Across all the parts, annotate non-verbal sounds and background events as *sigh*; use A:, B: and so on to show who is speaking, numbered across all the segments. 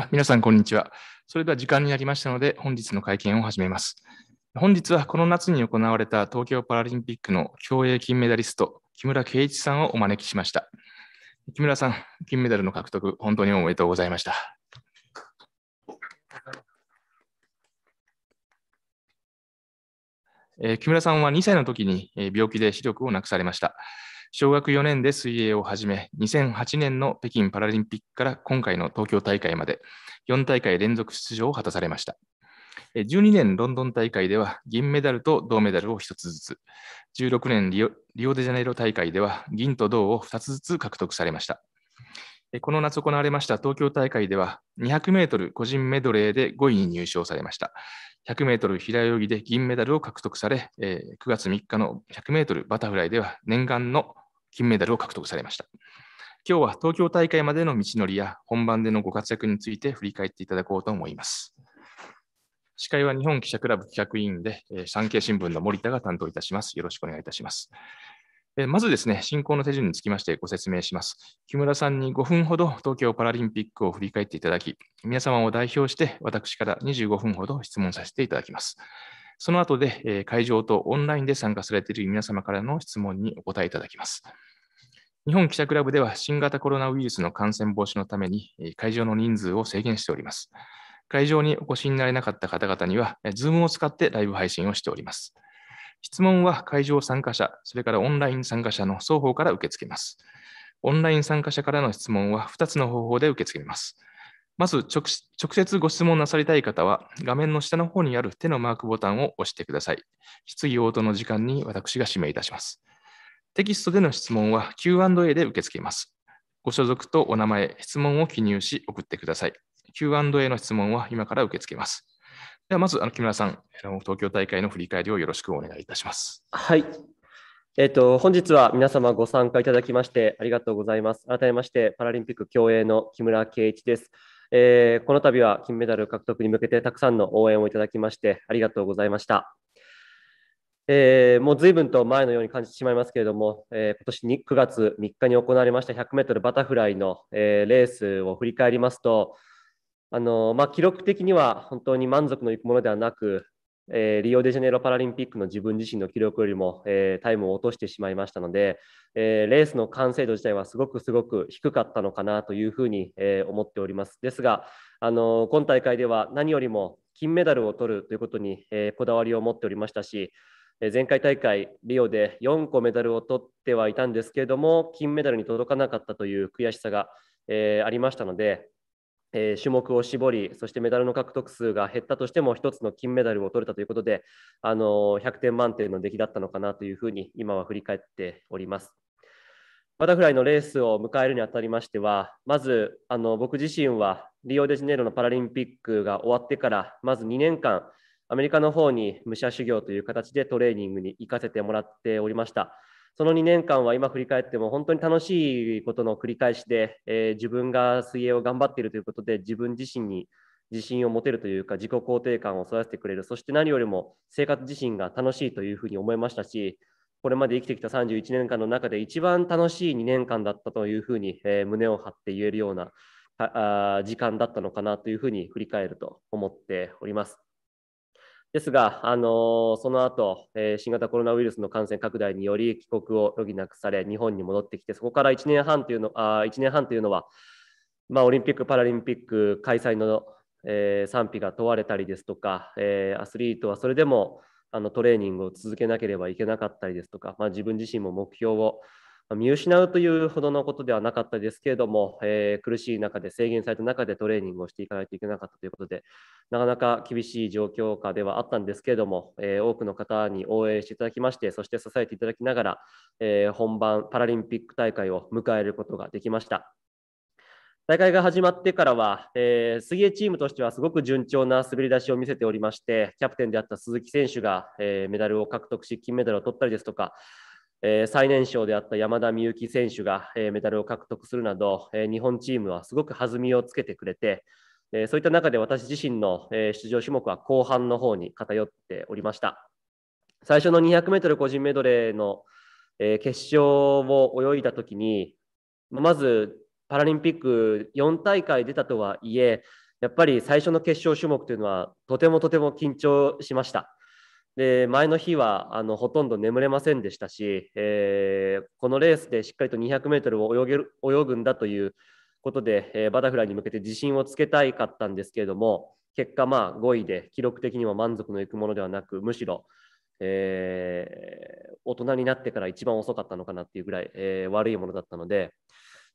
A: あ皆さん、こんにちは。それでは時間になりましたので、本日の会見を始めます。本日はこの夏に行われた東京パラリンピックの競泳金メダリスト、木村敬一さんをお招きしました。木村さん、金メダルの獲得、本当におめでとうございました。えー、木村さんは2歳の時に病気で視力をなくされました。小学4年で水泳を始め、2008年の北京パラリンピックから今回の東京大会まで4大会連続出場を果たされました。12年ロンドン大会では銀メダルと銅メダルを1つずつ、16年リオリオデジャネイロ大会では銀と銅を2つずつ獲得されました。この夏行われました東京大会では200メートル個人メドレーで5位に入賞されました。100メートル平泳ぎで銀メダルを獲得され、えー、9月3日の100メートルバタフライでは念願の金メダルを獲得されました。今日は東京大会までの道のりや本番でのご活躍について振り返っていただこうと思います。司会は日本記者クラブ企画委員で、えー、産経新聞の森田が担当いたします。よろしくお願いいたします。まずですね、進行の手順につきましてご説明します。木村さんに5分ほど東京パラリンピックを振り返っていただき、皆様を代表して私から25分ほど質問させていただきます。その後で会場とオンラインで参加されている皆様からの質問にお答えいただきます。日本記者クラブでは新型コロナウイルスの感染防止のために会場の人数を制限しております。会場にお越しになれなかった方々には、Zoom を使ってライブ配信をしております。質問は会場参加者、それからオンライン参加者の双方から受け付けます。オンライン参加者からの質問は2つの方法で受け付けます。まず直、直接ご質問なさりたい方は、画面の下の方にある手のマークボタンを押してください。質疑応答の時間に私が指名いたします。テキストでの質問は Q&A で受け付けます。ご所属とお名前、質問を記入し送ってください。Q&A の質問は今から受け付けます。ではまずあの木村さん、東京大会の振り返りをよろしくお願いいたします。
B: はい。えっ、ー、と、本日は皆様ご参加いただきましてありがとうございます。改めまして、パラリンピック競泳の木村圭一です。えー、この度は金メダル獲得に向けてたくさんの応援をいただきましてありがとうございました。えー、もう随分と前のように感じてしまいますけれども、えー、今年に9月3日に行われました100メートルバタフライの、えー、レースを振り返りますと、あのまあ、記録的には本当に満足のいくものではなく、えー、リオデジャネイロパラリンピックの自分自身の記録よりも、えー、タイムを落としてしまいましたので、えー、レースの完成度自体はすごくすごく低かったのかなというふうに、え思っております。ですが、あの今大会では何よりも金メダルを取るということに、えこだわりを持っておりましたし、前回大会、リオで4個メダルを取ってはいたんですけれども、金メダルに届かなかったという悔しさが、えありましたので、えー、種目を絞り、そしてメダルの獲得数が減ったとしても、1つの金メダルを取れたということで、あの100点満点の出来だったのかなというふうに、今は振り返っております。バタフライのレースを迎えるにあたりましては、まずあの僕自身は、リオデジネイロのパラリンピックが終わってから、まず2年間、アメリカの方に武者修行という形でトレーニングに行かせてもらっておりました。その2年間は今振り返っても本当に楽しいことの繰り返しで、えー、自分が水泳を頑張っているということで自分自身に自信を持てるというか自己肯定感を育ててくれるそして何よりも生活自身が楽しいというふうに思いましたしこれまで生きてきた31年間の中で一番楽しい2年間だったというふうに、えー、胸を張って言えるようなあ時間だったのかなというふうに振り返ると思っております。ですが、あのその後、えー、新型コロナウイルスの感染拡大により帰国を余儀なくされ、日本に戻ってきて、そこから1年半というのあ1年半というのは、まあ、オリンピック・パラリンピック開催の、えー、賛否が問われたりですとか、えー、アスリートはそれでもあのトレーニングを続けなければいけなかったりですとか、まあ、自分自身も目標を見失うというほどのことではなかったですけれども、えー、苦しい中で制限された中でトレーニングをしていかないといけなかったということで、なかなか厳しい状況下ではあったんですけれども、えー、多くの方に応援していただきまして、そして支えていただきながら、えー、本番パラリンピック大会を迎えることができました。大会が始まってからは、えー、水泳チームとしてはすごく順調な滑り出しを見せておりまして、キャプテンであった鈴木選手が、えー、メダルを獲得し、金メダルを取ったりですとか、えー、最年少であった山田美幸選手が、えー、メダルを獲得するなど、えー、日本チームはすごく弾みをつけてくれて、えそういった中で私自身の、え出場種目は後半の方に偏っておりました最初の 200m 個人メドレーの、え決勝を泳いだ時にまずパラリンピック4大会出たとはいえやっぱり最初の決勝種目というのはとてもとても緊張しました。で前の日はあのほとんど眠れませんでしたし、えー、このレースでしっかりと 200m を泳げる泳ぐんだということで、えー、バタフライに向けて自信をつけたいかったんですけれども結果、まあ、5位で記録的にも満足のいくものではなくむしろ、えー、大人になってから一番遅かったのかなっていうぐらい、えー、悪いものだったので。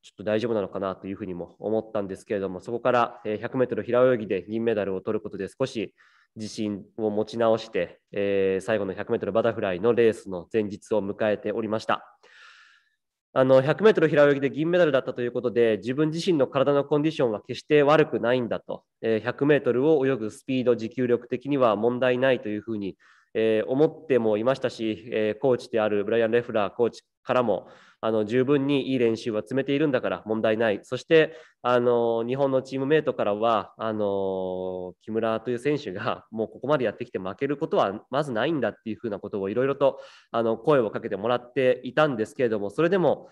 B: ちょっと大丈夫なのかなというふうにも思ったんですけれども、そこから100 m 平泳ぎで銀メダルを取ることで少し自信を持ち直して、えー、最後の 100m バタフライのレースの前日を迎えておりました。あの 100m 平泳ぎで銀メダルだったということで自分自身の体のコンディションは決して悪くないんだと、えー、100m を泳ぐスピード持久力的には問題ないというふうにえー、思ってもいましたし、えー、コーチであるブライアン・レフラーコーチからもあの十分にいい練習は積めているんだから問題ない、そしてあの日本のチームメートからはあの木村という選手がもうここまでやってきて負けることはまずないんだっていうふうなことをいろいろとあの声をかけてもらっていたんですけれども、それでも、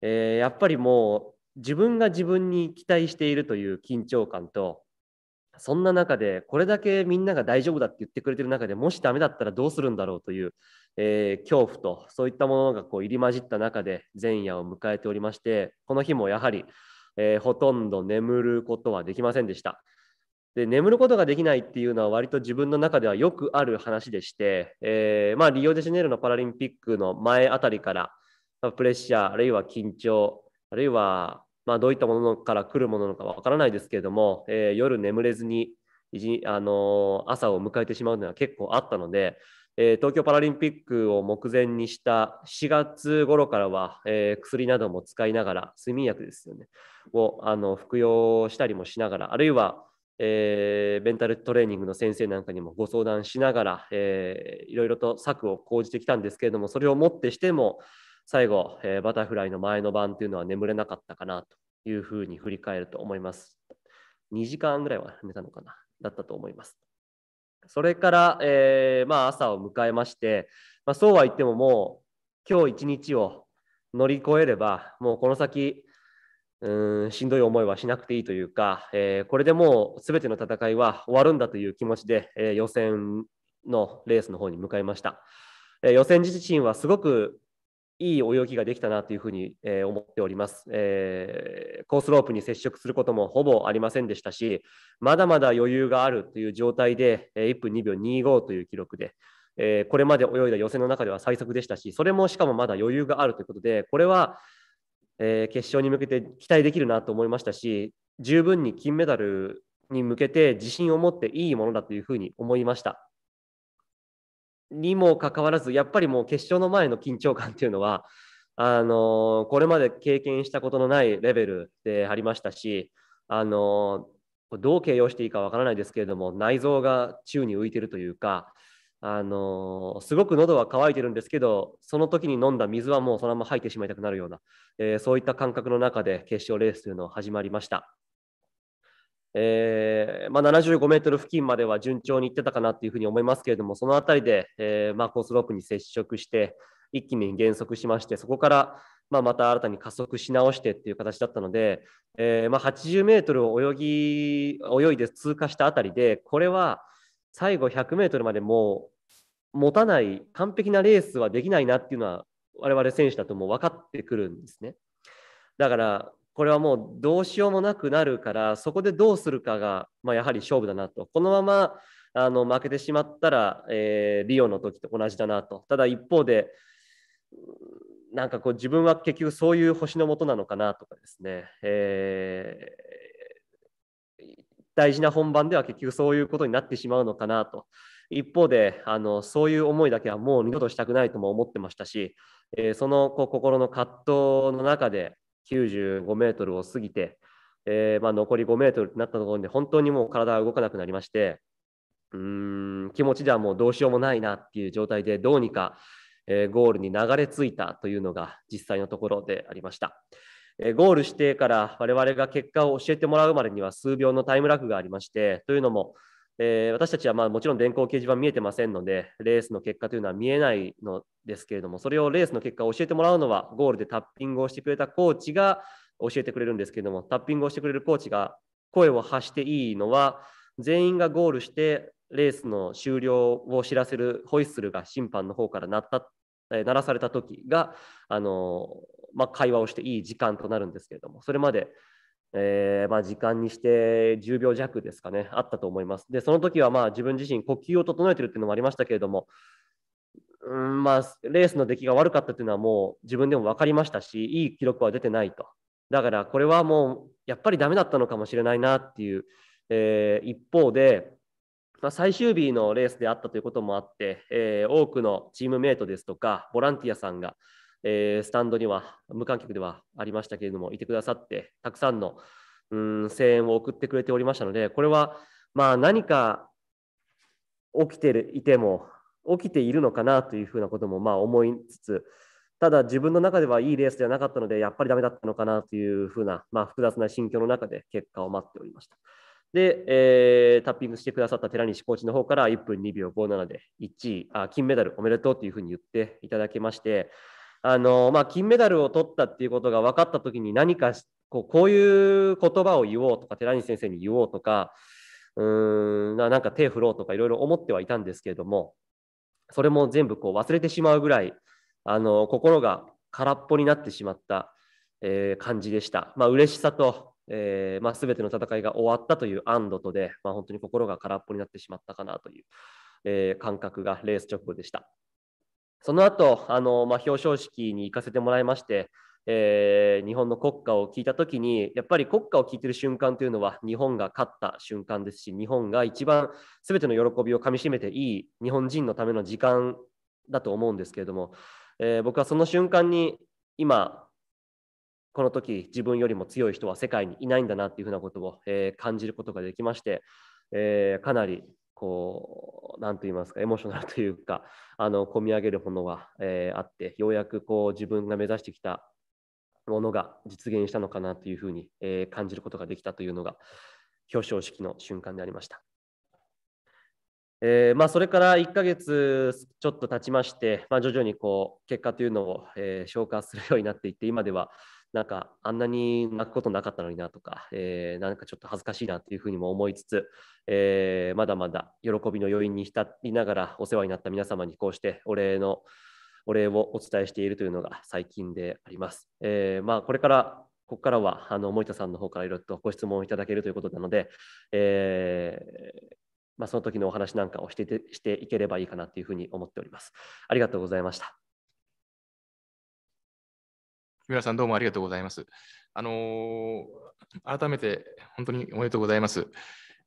B: えー、やっぱりもう自分が自分に期待しているという緊張感とそんな中で、これだけみんなが大丈夫だって言ってくれてる中でもしダメだったらどうするんだろうという、えー、恐怖と、そういったものがこう入り混じった中で前夜を迎えておりまして、この日もやはり、えー、ほとんど眠ることはできませんでした。で眠ることができないっていうのは割と自分の中ではよくある話でして、えー、まあ、リオデジャネイロのパラリンピックの前あたりからプレッシャーあるいは緊張あるいはまあ、どういったものから来るものなのかわからないですけれども、えー、夜眠れずに、あのー、朝を迎えてしまうのは結構あったので、えー、東京パラリンピックを目前にした4月頃からは、えー、薬なども使いながら睡眠薬ですよねをあの服用したりもしながらあるいは、えー、メンタルトレーニングの先生なんかにもご相談しながら、えー、いろいろと策を講じてきたんですけれどもそれをもってしても最後、えー、バタフライの前の晩というのは眠れなかったかなというふうに振り返ると思います。2時間ぐらいは寝たのかな、だったと思います。それから、えー、まあ、朝を迎えまして、まあ、そうは言ってももう今日一日を乗り越えれば、もうこの先、うんしんどい思いはしなくていいというか、えー、これでもう全ての戦いは終わるんだという気持ちで、えー、予選のレースの方に向かいました、えー、予選自身はすごくいい泳ぎができたなというふうに、えー、思っております、えー、コースロープに接触することもほぼありませんでしたし、まだまだ余裕があるという状態で、えー、1分2秒25という記録で、えー、これまで泳いだ予選の中では最速でしたし、それもしかもまだ余裕があるということで、これは、えー、決勝に向けて期待できるなと思いましたし、十分に金メダルに向けて自信を持っていいものだというふうに思いました。にもかかわらずやっぱりもう決勝の前の緊張感っていうのはあのこれまで経験したことのないレベルでありましたしあのどう形容していいかわからないですけれども内臓が宙に浮いてるというかあのすごく喉は渇いてるんですけどその時に飲んだ水はもうそのまま吐いてしまいたくなるような、えー、そういった感覚の中で決勝レースというのは始まりました。えー、まあ、75メートル付近までは順調にいってたかなというふうに思いますけれども、その辺りで、えー、まあ、コースロープに接触して、一気に減速しまして、そこから、まあ、また新たに加速し直してっていう形だったので、えー、ま80メートルを泳ぎ泳いで通過した辺りで、これは最後100メートルまでもう持たない、完璧なレースはできないなっていうのは、我々選手だともう分かってくるんですね。だからこれはもうどうしようもなくなるからそこでどうするかが、まあ、やはり勝負だなとこのままあの負けてしまったら、えー、リオの時と同じだなとただ一方でなんかこう自分は結局そういう星のもとなのかなとかですね、えー、大事な本番では結局そういうことになってしまうのかなと一方であのそういう思いだけはもう二度としたくないとも思ってましたし、えー、そのこう心の葛藤の中で95メートルを過ぎて、えー、まあ、残り5メートルになったところで、本当にもう体が動かなくなりまして、うーん、気持ちではもうどうしようもないなっていう状態で、どうにか、えー、ゴールに流れ着いたというのが実際のところでありました。えー、ゴールしてから我々が結果を教えてもらうまでには数秒のタイムラグがありまして、というのも、えー、私たちはまあもちろん電光掲示板見えてませんので、レースの結果というのは見えないのですけれども、それをレースの結果を教えてもらうのは、ゴールでタッピングをしてくれたコーチが教えてくれるんですけれども、タッピングをしてくれるコーチが声を発していいのは、全員がゴールして、レースの終了を知らせるホイッスルが審判の方から鳴った鳴らされた時があの、まあ、会話をしていい時間となるんですけれどもそれまでえー、まあ、時間にして10秒弱ですかね、あったと思います。で、その時はまあ自分自身、呼吸を整えてるっていうのもありましたけれども、うんまあ、レースの出来が悪かったっていうのはもう自分でも分かりましたし、いい記録は出てないと。だからこれはもうやっぱりダメだったのかもしれないなっていう、えー、一方で、まあ、最終日のレースであったということもあって、えー、多くのチームメートですとかボランティアさんが、えー、スタンドには無観客ではありましたけれどもいてくださってたくさんのうん声援を送ってくれておりましたのでこれはまあ何か起きてるいても起きているのかなというふうなこともまあ思いつつただ自分の中ではいいレースではなかったのでやっぱりダメだったのかなというふうな、まあ、複雑な心境の中で結果を待っておりました。で、えー、タッピングしてくださった寺西コーチの方から1分2秒57で1位あ金メダルおめでとうというふうに言っていただきまして、あのまあ、金メダルを取ったっていうことが分かったときに何かこうこういう言葉を言おうとか寺西先生に言おうとかうんなんか手振ろうとかいろいろ思ってはいたんですけれどもそれも全部こう忘れてしまうぐらいあの心が空っぽになってしまった、えー、感じでした。まあ、嬉しさとえーまあ、全ての戦いが終わったという安堵とで、まあ、本当に心が空っぽになってしまったかなという、えー、感覚がレース直後でした。その後あの、まあ、表彰式に行かせてもらいまして、えー、日本の国歌を聞いた時にやっぱり国歌を聴いてる瞬間というのは日本が勝った瞬間ですし日本が一番全ての喜びをかみしめていい日本人のための時間だと思うんですけれども、えー、僕はその瞬間に今この時自分よりも強い人は世界にいないんだなっていうふうなことを、えー、感じることができまして、えー、かなりこう、なんと言いますか、エモーショナル *laughs* というか、あの、込み上げるものが、えー、あって、ようやくこう、自分が目指してきたものが実現したのかなというふうに、えー、感じることができたというのが、表彰式の瞬間でありました。えー、まあ、それから1ヶ月ちょっと経ちまして、まあ、徐々にこう結果というのを、え消化するようになっていって今ではなんかあんなに泣くことなかったのになとか、えー、なんかちょっと恥ずかしいなっていうふうにも思いつつ、えー、まだまだ喜びの余韻に浸りながらお世話になった皆様にこうしてお礼のお礼をお伝えしているというのが最近であります。えー、まあ、これからここからはあの森田さんの方からいろいろとご質問をいただけるということなので、えまあ、その時のお話なんかをしてしていければいいかなというふうに思っております。ありがとうございました。浦さん、どうもありがとうございます。
A: あのー、改めて本当におめでとうございます。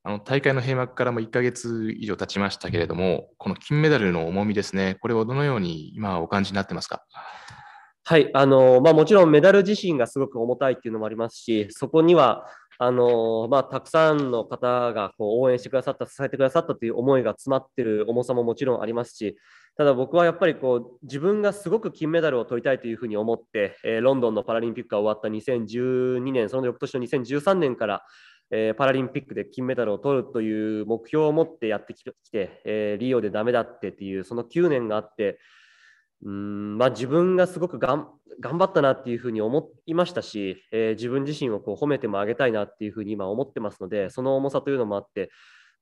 A: あの大会の閉幕からも1ヶ月以上経ちましたけれども、この金
B: メダルの重みですね、これをどのように今お感じになってますか。はいあのまあ、もちろんメダル自身がすごく重たいっていうのもありますし、そこにはあのまあ、たくさんの方がこう応援してくださった、支えてくださったという思いが詰まっている重さももちろんありますし、ただ僕はやっぱりこう自分がすごく金メダルを取りたいというふうに思って、えー、ロンドンのパラリンピックが終わった2012年その翌年の2013年から、えー、パラリンピックで金メダルを取るという目標を持ってやってきて、えー、リオでダメだってっていうその9年があってうんまあ、自分がすごく頑張ったなっていうふうに思いましたし、えー、自分自身をこう褒めてもあげたいなっていうふうに今思ってますのでその重さというのもあって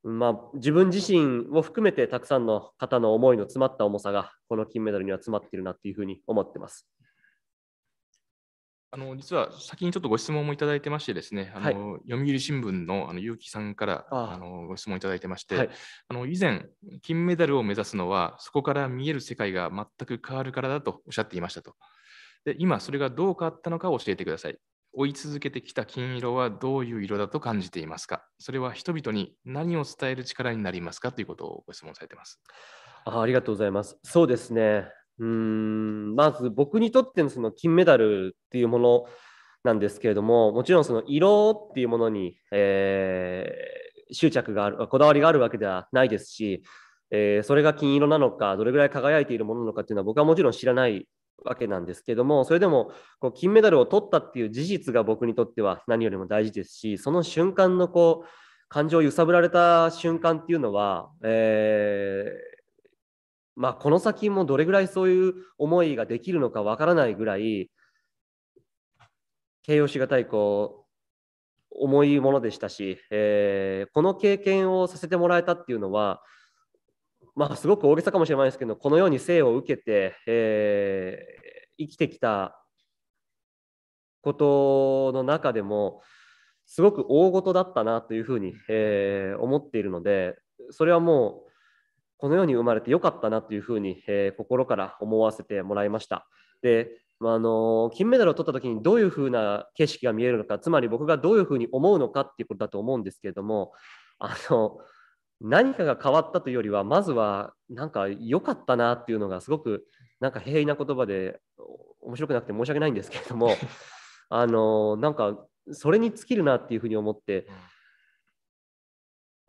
B: まあ、自分自身を含めてたくさんの方の思いの詰まった重さがこの金メダルには詰まっているなというふうに思ってます。
A: あの実は先にちょっとご質問もいただいてましてですね、あの、
B: はい、読売新聞
A: のあの結城さんからあのご質問いただいてまして、はい、あの以前金メダルを目指すのはそこから見える世界が全く変わるからだとおっしゃっていましたと。で今それがどう変わったのか教えてください。追い続けてきた金色はどういう色だと感じていますかそれは人々に何を伝える力になりますかということをご質問されています
B: あ。ありがとうございます。そうですね。うんまず僕にとってのその金メダルっていうものなんですけれどももちろんその色っていうものに、えー、執着があるこだわりがあるわけではないですし、えー、それが金色なのかどれぐらい輝いているものなのかっていうのは僕はもちろん知らないわけなんですけども、それでもこう金メダルを取ったっていう事実が僕にとっては何よりも大事ですし、その瞬間のこう感情を揺さぶられた瞬間っていうのは、えー、まあ、この先もどれぐらいそういう思いができるのかわからないぐらい、形容しがたいこう重いものでしたし、えー、この経験をさせてもらえたっていうのは、まあ、すごく大げさかもしれないですけどこのように生を受けて、えー、生きてきたことの中でもすごく大事だったなというふうに、えー、思っているのでそれはもうこのように生まれてよかったなというふうに、えー、心から思わせてもらいました。でまあ、あの金メダルを取った時にどういうふうな景色が見えるのかつまり僕がどういうふうに思うのかっていうことだと思うんですけれどもあの何かが変わったというよりはまずはなんか良かったなっていうのがすごくなんか平易な言葉で面白くなくて申し訳ないんですけれども *laughs* あのなんかそれに尽きるなっていうふうに思って、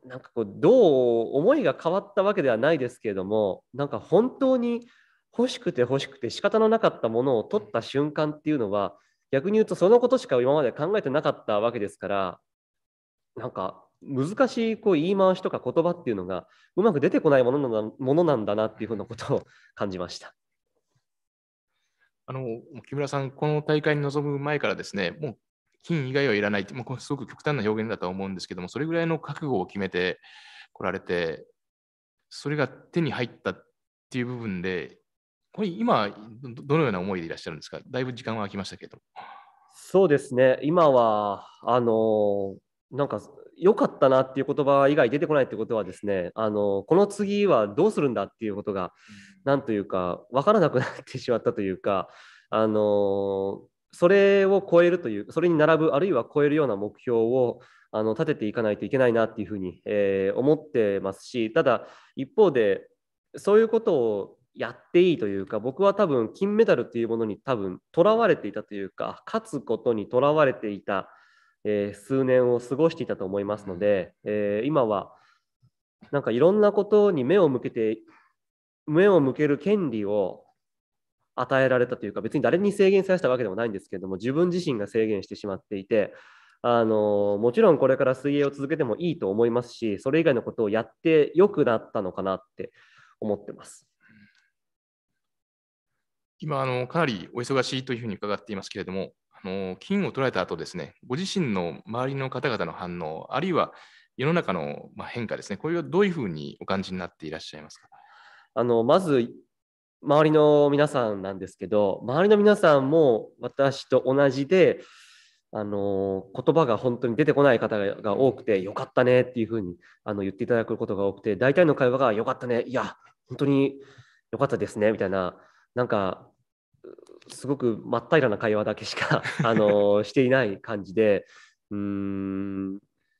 B: なんかこうどう思いが変わったわけではないですけれどもなんか本当に欲しくて欲しくて仕方のなかったものを取った瞬間っていうのは逆に言うとそのことしか今まで考えてなかったわけですからなんか難しいこう言い回しとか言葉っていうのがうまく出てこないものなものなんだなっていうふうなことを感じました。
A: あの木村さん、この大会に臨む前からですね、もう金以外はいらないって、もうすごく極端な表現だと思うんですけども、それぐらいの覚悟を決めてこられて、それが手に入ったっていう部分で、これ今、どのような思いでいらっしゃるんですか、だいぶ時間は空きましたけど。
B: そうですね、今は、あのなんか良かったなっていう言葉以外出てこないってことはですねあのこの次はどうするんだっていうことが何というか分からなくなってしまったというかあのそれを超えるというそれに並ぶあるいは超えるような目標をあの立てていかないといけないなっていうふうに、えー、思ってますしただ一方でそういうことをやっていいというか僕は多分金メダルというものに多分とらわれていたというか勝つことにとらわれていた。えー、数年を過ごしていたと思いますので、えー、今はなんかいろんなことに目を向けて目を向ける権利を与えられたというか別に誰に制限されたわけでもないんですけれども自分自身が制限してしまっていてあのもちろんこれから水泳を続けてもいいと思いますしそれ以外のことをやってよくなったのかなって思ってます。
A: 今あの、かなりお忙しいというふうに伺っていますけれども、あの金を取られた後ですね、ご自身の周りの方々の反応、あるいは世の中の変化ですね、これはどういうふうにお感じになっていらっしゃいますか。
B: あのまず周りの皆さんなんですけど周りの皆さんも私と同じであの言葉が本当に出てこない方が多くて「よかったね」っていうふうにあの言っていただくことが多くて大体の会話が「よかったね」「いや本当によかったですね」みたいななんかすごく真っ平らな会話だけしか *laughs* あのしていない感じでうん、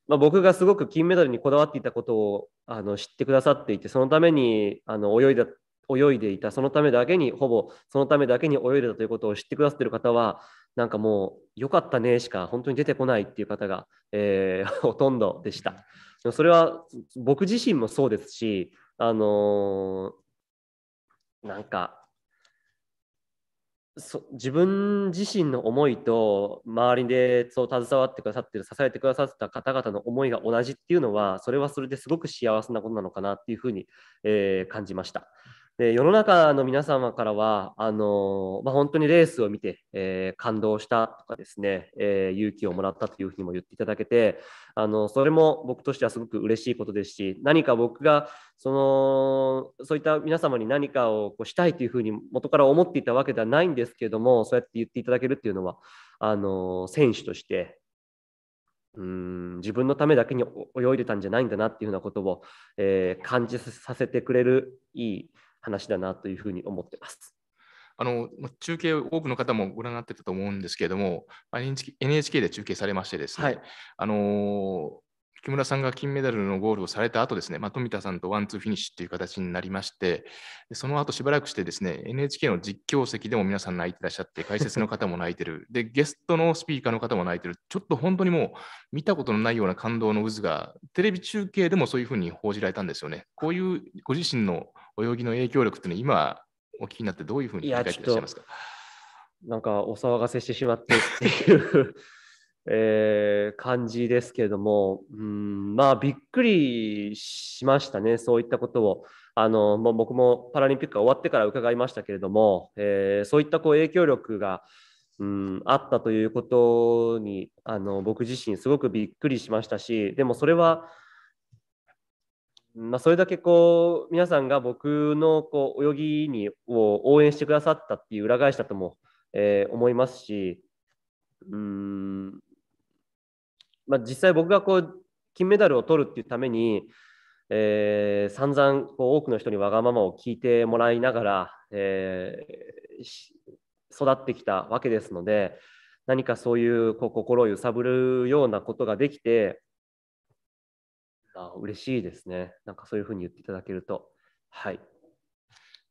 B: まあ、僕がすごく金メダルにこだわっていたことをあの知ってくださっていてそのためにあの泳いだ泳いでいたそのためだけにほぼそのためだけに泳いでたということを知ってくださってる方はなんかもう「よかったね」しか本当に出てこないっていう方が、えー、*laughs* ほとんどでした。それは僕自身もそうですしあのー、なんかそ自分自身の思いと周りでそう携わってくださってる支えてくださった方々の思いが同じっていうのはそれはそれですごく幸せなことなのかなっていうふうに、えー、感じました。で世の中の皆様からはあの、まあ、本当にレースを見て、えー、感動したとかですね、えー、勇気をもらったというふうにも言っていただけてあのそれも僕としてはすごく嬉しいことですし何か僕がそのそういった皆様に何かをこうしたいというふうに元から思っていたわけではないんですけれどもそうやって言っていただけるっていうのはあの選手としてうん自分のためだけに泳いでたんじゃないんだなっていうようなことを、えー、感じさせてくれるいい話だなというふうに思ってます。あの
A: 中継、多くの方もご覧になってたと思うんですけれども、NHK で中継されましてですね、はい、あの木村さんが金メダルのゴールをされた後ですね、まあ、富田さんとワンツーフィニッシュという形になりまして、その後しばらくしてですね、NHK の実況席でも皆さん泣いてらっしゃって、解説の方も泣いてる、でゲストのスピーカーの方も泣いてる、ちょっと本当にもう見たことのないような感動の渦が、テレビ中継でもそういうふうに報じられたんですよね。こういうご自身の泳ぎ
B: の影響力っていうのは今お聞きになってどういうふうに考えてらっしゃいますかなんかお騒がせしてしまってっていう *laughs* えー、感じですけれども、うん、まあびっくりしましたね、そういったことを。あのもう僕もパラリンピックが終わってから伺いましたけれども、えー、そういったこう影響力が、うん、あったということにあの僕自身すごくびっくりしましたしでもそれはまあ、それだけこう皆さんが僕のこう泳ぎにを応援してくださったっていう裏返しだとも、えー、思いますしうん、まあ、実際僕がこう金メダルを取るっていうために、えー、散々こう多くの人にわがままを聞いてもらいながら、えー、育ってきたわけですので何かそういうこう心を揺さぶるようなことができてあ嬉しいですね。なんかそういうふうに言っていただけると。はい。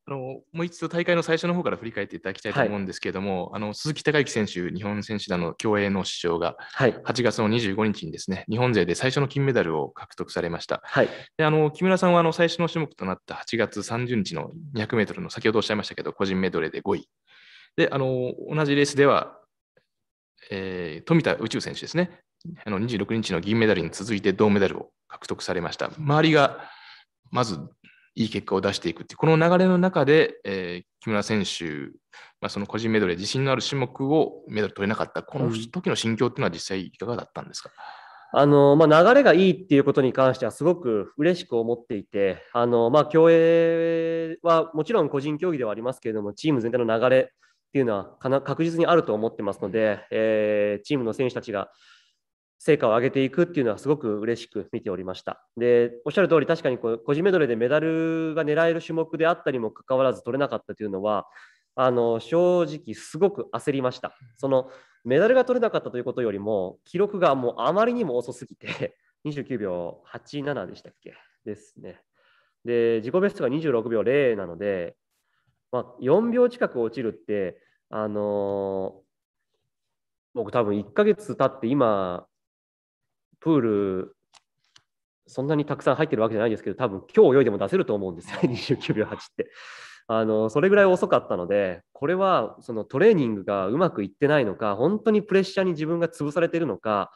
A: あのもう一度大会の最初の方から振り返っていただきたいと思うんですけれども、はい、あの鈴木孝之選手、日本選手団の競泳の師匠が、8月の25日にですね、はい、日本勢で最初の金メダルを獲得されました。はい、であの木村さんはあの最初の種目となった8月30日の200メートルの先ほどおっしゃいましたけど、個人メドレーで5位。であの同じレースでは、えー、富田宇宙選手ですね、あの26日の銀メダルに続いて銅メダルを獲得されました。周りがまずいい結果を出していくっていうこの流れの中で、えー、木村選手、まあ、その個人メドレー自信のある種目を
B: メダル取れなかったこの時の心境っていうのは実際いかがだったんですか、あのまあ、流れがいいっていうことに関してはすごく嬉しく思っていてあの、まあ、競泳はもちろん個人競技ではありますけれどもチーム全体の流れっていうのはかな確実にあると思ってますので、えー、チームの選手たちが成果を上げていくっていうのはすごく嬉しく見ておりました。で、おっしゃる通り、確かに個人メドレーでメダルが狙える種目であったにもかかわらず取れなかったというのは、あの正直、すごく焦りました。そのメダルが取れなかったということよりも、記録がもうあまりにも遅すぎて、29 *laughs* 秒87でしたっけですね。で、自己ベストが26秒0なので、まあ、4秒近く落ちるって、あのー、僕多分1ヶ月経って今、プール、そんなにたくさん入ってるわけじゃないですけど、多分今日泳いでも出せると思うんですよ、29秒8って。あのそれぐらい遅かったので、これはそのトレーニングがうまくいってないのか、本当にプレッシャーに自分が潰されてるのか、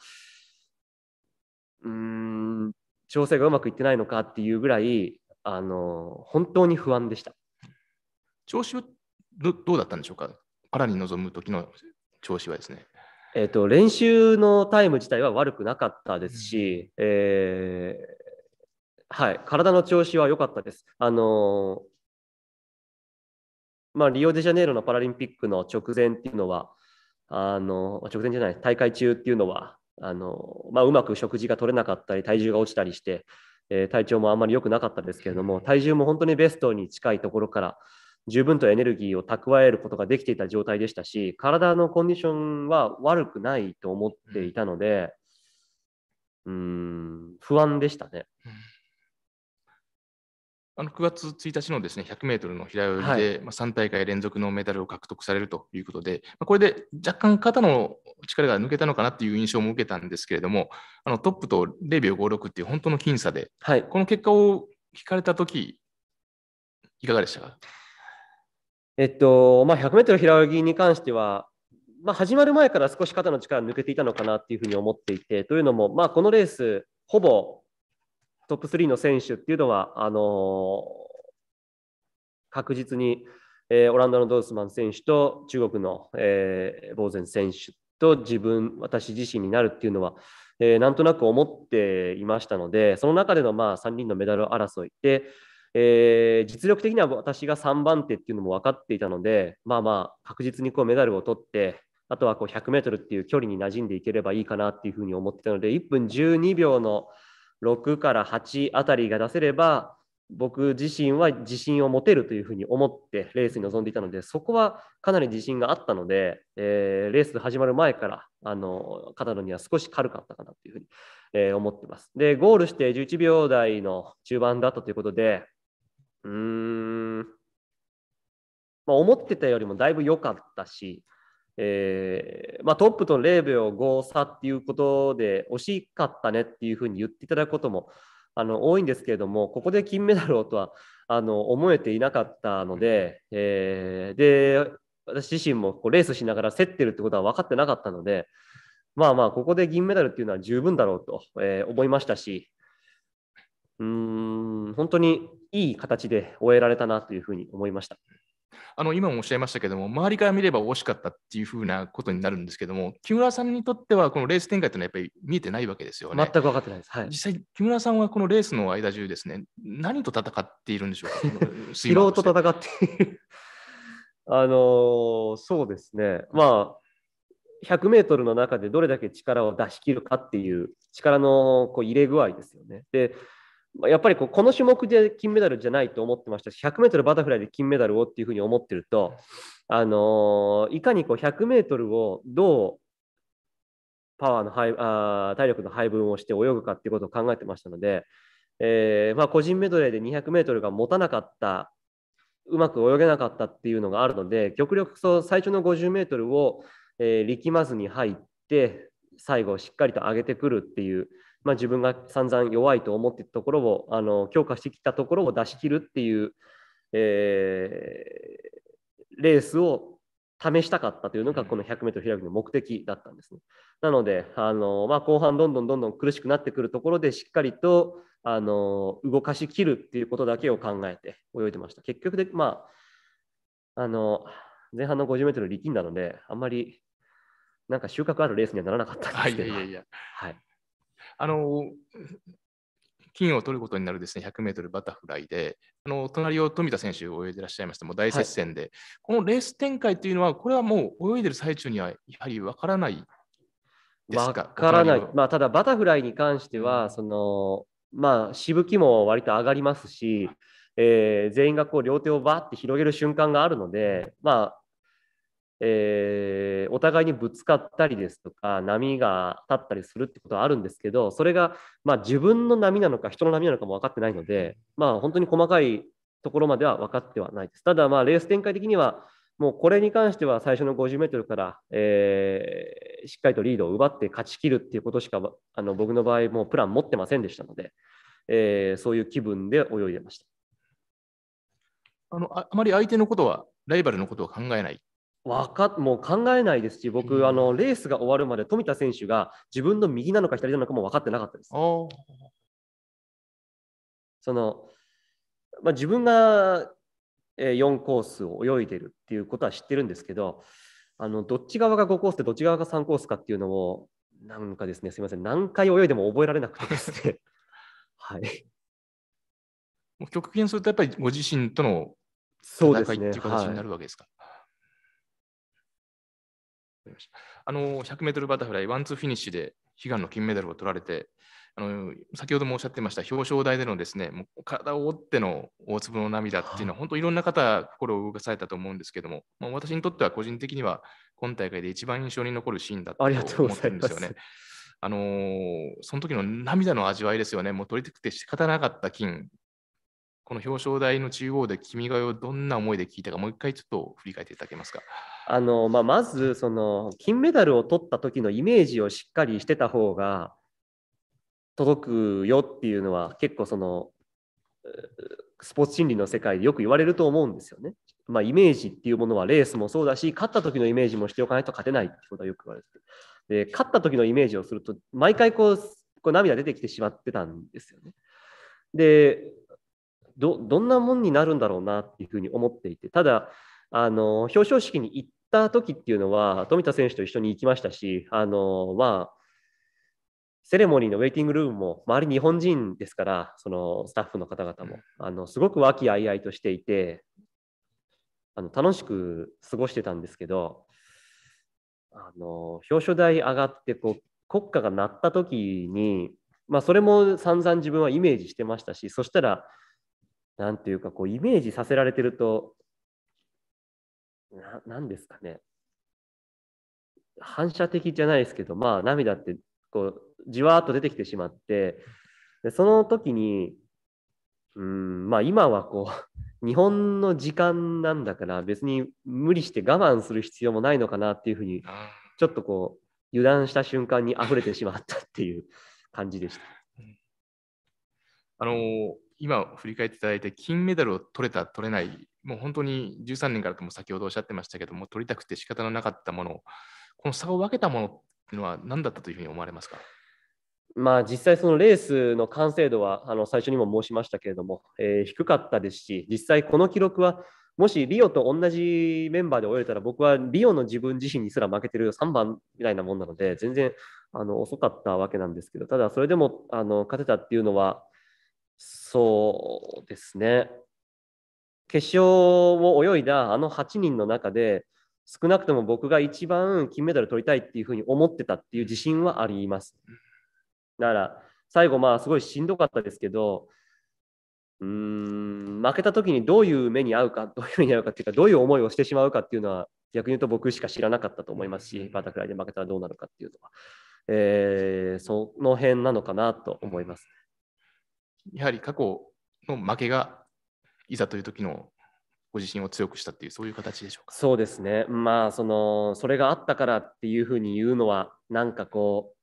B: うーん、調整がうまくいってないのかっていうぐらい、あの本当に不安でした。調子はどどうだったんでしょうか、パラに臨む時の調子はですね。えっと、練習のタイム自体は悪くなかったですし、うん、えー、はい、体の調子は良かったです。あのまあ、リオデジャネイロのパラリンピックの直前っていうのは、あの直前じゃない、大会中っていうのは、あのまあ、うまく食事が取れなかったり、体重が落ちたりして、えー、体調もあんまり良くなかったですけれども、体重も本当にベストに近いところから、十分とエネルギーを蓄えることができていた状態でしたし、体のコンディションは悪くないと思っていたので、うん、不安でしたね。
A: あの9月1日のですね100メートルの平泳ぎで、はい、まあ、3大会連続のメダルを獲得されるということで、まあ、これで若干肩の力が抜けたのかなという印象も受けたんですけれども、あのトップと0秒56っていう本当の僅差で、はい、この結果を聞かれたとき、いか
B: がでしたかえっとまあ、100m 平泳ぎに関しては、まあ、始まる前から少し肩の力抜けていたのかなというふうに思っていて、というのも、まあ、このレース、ほぼトップ3の選手というのは、あの確実に、えー、オランダのドースマン選手と中国の、えー、ボーゼン選手と自分、私自身になるというのは、えー、なんとなく思っていましたので、その中での、まあ、3人のメダル争いで、えー、実力的には私が3番手っていうのも分かっていたので、まあまあ、確実にこうメダルを取って、あとはこう100メートルっていう距離に馴染んでいければいいかなっていうふうに思ってたので、1分12秒の6から8あたりが出せれば、僕自身は自信を持てるというふうに思ってレースに臨んでいたのでそこはかなり自信があったので、えー、レース始まる前からあの肩のには少し軽かったかなというふうに、えー、思ってますでゴールして11秒台の中盤だったということでうーん、まあ、思ってたよりもだいぶ良かったし、えーまあ、トップと0秒5差っていうことで惜しかったねっていうふうに言っていただくこともあの多いんですけれども、ここで金メダルをとはあの思えていなかったので、えー、で私自身もこうレースしながら競ってるってことは分かってなかったので、まあまあ、ここで銀メダルっていうのは十分だろうと、えー、思いましたし、うん、本当にいい形で終えられたなというふうに思いました。あの今もおっしゃいま
A: したけども、周りから見れば惜しかったっていうふうなことになるんですけども、木村さんにとっては、このレース展開というのはやっぱり見えてないわけですよね。全く分かってないです。はい、実際、木村さんはこのレースの間中、ですね何と戦っているんでしょうか、素人 *laughs* と
B: 戦っているあのそうですね、まあ、100メートルの中でどれだけ力を出し切るかっていう、力のこう入れ具合ですよね。でやっぱりこの種目で金メダルじゃないと思ってましたし 100m バタフライで金メダルをっていうふうに思ってると、あのー、いかにこう 100m をどうパワーの配あ体力の配分をして泳ぐかっていうことを考えてましたので、えー、まあ、個人メドレーで 200m が持たなかったうまく泳げなかったっていうのがあるので極力そう最初の 50m を、えー、力まずに入って最後しっかりと上げてくるっていう。まあ、自分が散々弱いと思っていたところをあの強化してきたところを出し切るっていう、えー、レースを試したかったというのがこの 100m 開ぎの目的だったんですね。なのであの、まあ、後半どんどんどんどん苦しくなってくるところでしっかりとあの動かしきるっていうことだけを考えて泳いでました。結局で、まあ、あの前半の 50m 力んだのであんまりなんか収穫あるレースにはならなかったんですけど。はい、いやいやはいあの
A: 金を取ることになるですね100メートルバタフライで、あの隣を富田選手を泳いでいらっしゃいましたもう大接戦で、はい、このレース展開というのは、これはもう泳いでる最中にはやはり分からない
B: ですかからない、まあ、ただバタフライに関しては、そのまあ、しぶきも割と上がりますし、えー、全員がこう両手をばって広げる瞬間があるので、まあ、えー、お互いにぶつかったりですとか波が立ったりするってことはあるんですけどそれが、まあ、自分の波なのか人の波なのかも分かってないので、まあ、本当に細かいところまでは分かってはないです。ただ、まあ、レース展開的にはもうこれに関しては最初の 50m から、えー、しっかりとリードを奪って勝ちきるっていうことしかあの僕の場合もうプラン持ってませんでしたので、えー、そういう気分で泳いでましたあのあまり相手のことはライバルのことを考えないわかもう考えないですし、僕、あのレースが終わるまで富田選手が自分の右なのか左なのかも分かってなかったです。そのまあ、自分が4コースを泳いでるっていうことは知ってるんですけど、あのどっち側が5コースでどっち側が3コースかっていうのを、なんかですね、すみません、何回泳いでも覚えられなくてですね。*laughs* はい、もう極限すると、やっぱりご自身との
A: 戦いっていう形になるわけですか。あの100メートルバタフライ、ワンツーフィニッシュで悲願の金メダルを取られて、あの先ほどもおっしゃってました表彰台でのですねもう体を折っての大粒の涙っていうのは、本当、いろんな方、心を動かされたと思うんですけども、まあ、私にとっては個人的には、今大会で一番印象に残るシーンだと思ってるんですよね。あのー、その時の涙の味わいですよね、もう取りたくて仕方なかった金、この表彰台の中央で君が代を
B: どんな思いで聞いたか、もう一回ちょっと振り返っていただけますか。あのまあ、まずその金メダルを取った時のイメージをしっかりしてた方が届くよっていうのは結構そのスポーツ心理の世界でよく言われると思うんですよね。まあ、イメージっていうものはレースもそうだし勝った時のイメージもしておかないと勝てないってことはよく言われてで勝った時のイメージをすると毎回こうこう涙出てきてしまってたんですよね。でどんなもんになるんだろうなっていうふうに思っていてただあの表彰式に行った時っていうのは富田選手と一緒に行きましたしあの、まあ、セレモニーのウェイティングルームも周り日本人ですからそのスタッフの方々もあのすごく和気あいあいとしていてあの楽しく過ごしてたんですけどあの表彰台上がってこう国歌が鳴った時に、まあ、それも散々自分はイメージしてましたしそしたら何ていうかこうイメージさせられてるとななんですかね反射的じゃないですけどまあ涙ってこうじわーっと出てきてしまってでその時にうんまあ今はこう *laughs* 日本の時間なんだから別に無理して我慢する必要もないのかなっていうふうにちょっとこう油断した瞬間に溢れてしまったっていう *laughs* 感じでした。あ
A: の今振り返っていただいて金メダルを取れた取れないもう本当に13年からとも先ほどおっしゃってましたけども、取りたくて仕方のなかったもの、この
B: 差を分けたものっていうのは何だったというふうに思われますかまあ、実際、そのレースの完成度はあの最初にも申しましたけれども、え低かったですし、実際、この記録はもしリオと同じメンバーで泳いたら、僕はリオの自分自身にすら負けてる3番みたいなもんなので、全然あの遅かったわけなんですけど、ただ、それでもあの勝てたっていうのは、そうですね、決勝を泳いだあの8人の中で、少なくとも僕が一番金メダル取りたいっていうふうに思ってたっていう自信はあります。だから、最後、まあ、すごいしんどかったですけど、うーん、負けた時にどういう目に遭うか、どういう目に遭うかっていうか、どういう思いをしてしまうかっていうのは、逆に言うと僕しか知らなかったと思いますし、バタフライで負けたらどうなるかっていうのは、えー、その辺なのかなと思います。やはり過去の負けがいざという時のご自身を強くしたっていうそういう形でしょうかそうですねまあそのそれがあったからっていうふうに言うのはなんかこう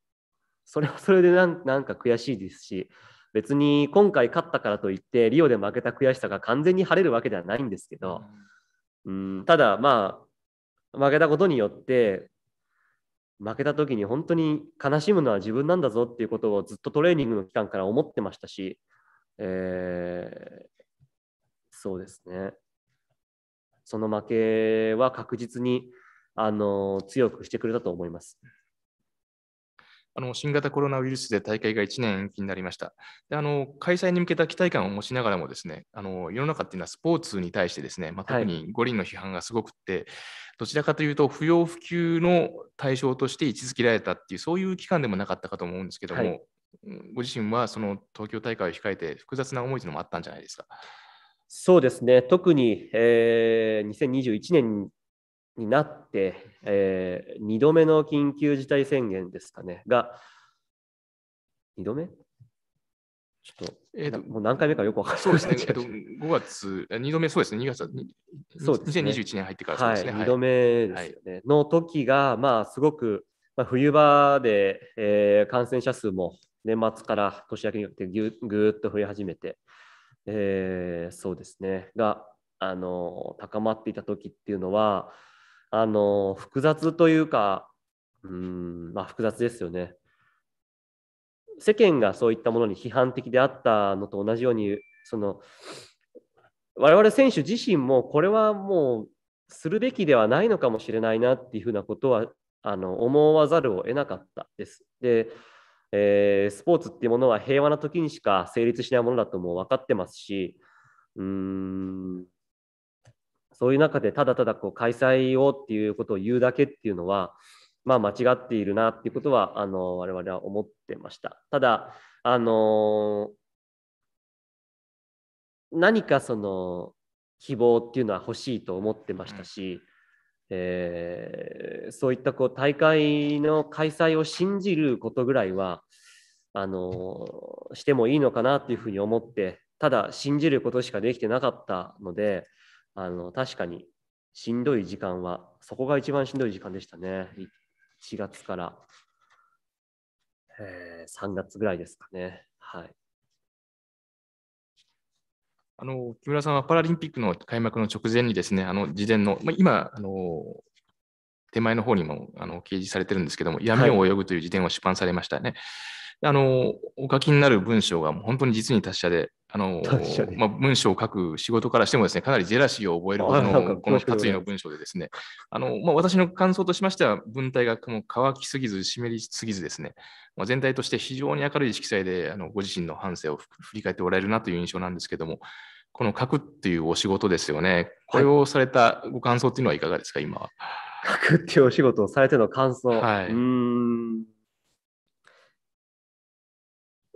B: それはそれでなんか悔しいですし別に今回勝ったからといってリオで負けた悔しさが完全に晴れるわけではないんですけど、うん、ただまあ負けたことによって負けた時に本当に悲しむのは自分なんだぞっていうことをずっとトレーニングの期間から思ってましたし、えー、そうですね。その負けは確実にあの強くしてくれたと思います。
A: あの新型コロナウイルスで大会が1年延期になりました。であの開催に向けた期待感を持ちながらもですねあの世の中っていうのはスポーツに対してですね、まあ、特に五輪の批判がすごくって、はい、どちらかというと不要不急の対象として位置づけられたっていうそういう期間でもなかったかと思うんですけども、はい、ご自身はその
B: 東京大会を控えて複雑な思いというのもあったんじゃないですか。そうですね、特に、えー、2021年になって、えー、2度目の緊急事態宣言ですかね、が、2度目ちょっと、えーと、もう何回目かよく分かりましたけど、え5月、2度目、そうですね、2月
A: は、そうね、2021年入ってからですね、はい、2度
B: 目ですよね、はい、の時が、まあ、すごく、まあ、冬場で、えー、感染者数も年末から年明けによってぐぐっと増え始めて、えー、そうですねがあの高まっていた時っていうのはあの複雑というかうんまあ複雑ですよね。世間がそういったものに批判的であったのと同じようにその我々選手自身もこれはもうするべきではないのかもしれないなっていうふうなことはあの思わざるを得なかったです。でえー、スポーツっていうものは平和な時にしか成立しないものだとも分かってますしうーんそういう中でただただこう開催をっていうことを言うだけっていうのは、まあ、間違っているなっていうことはあの我々は思ってました。ただあの何かその希望っていうのは欲しいと思ってましたし、えー、そういったこう大会の開催を信じることぐらいはあのしてもいいのかなというふうに思ってただ信じることしかできてなかったのであの確かにしんどい時間はそこが一番しんどい時間でしたね4月から、えー、3月ぐらいですかねはい。
A: あの木村さんはパラリンピックの開幕の直前にですね、あの事前の、まあ、今あの、手前の方にもあの掲示されてるんですけども、闇を泳ぐという辞典を出版されましたね。はい、あのお書きになる文章が本当に実に達者で、あのまあ、文章を書く仕事からしてもですね、かなりジェラシーを覚えるほどのこの殺意の文章でですね、あのまあ、私の感想としましては、文体がもう乾きすぎず、湿りすぎずですね、まあ、全体として非常に明るい色彩であのご自身の反省を振り返っておられるなという印象なんですけども、この書くっていうお仕事ですよね、これをされたご感想っていうのはいかがですか、今は。書くっていうお仕事をされての感想。
B: はい、うん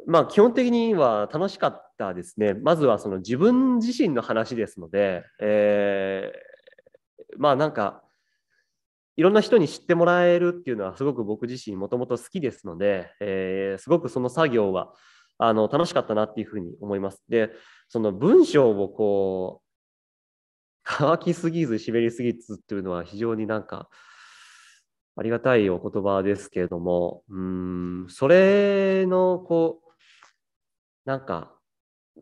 B: まあ、基本的には楽しかった。たですねまずはその自分自身の話ですので、えー、まあなんかいろんな人に知ってもらえるっていうのはすごく僕自身もともと好きですので、えー、すごくその作業はあの楽しかったなっていうふうに思います。でその文章をこう乾きすぎず湿りすぎずっていうのは非常になんかありがたいお言葉ですけれどもうんそれのこうなんか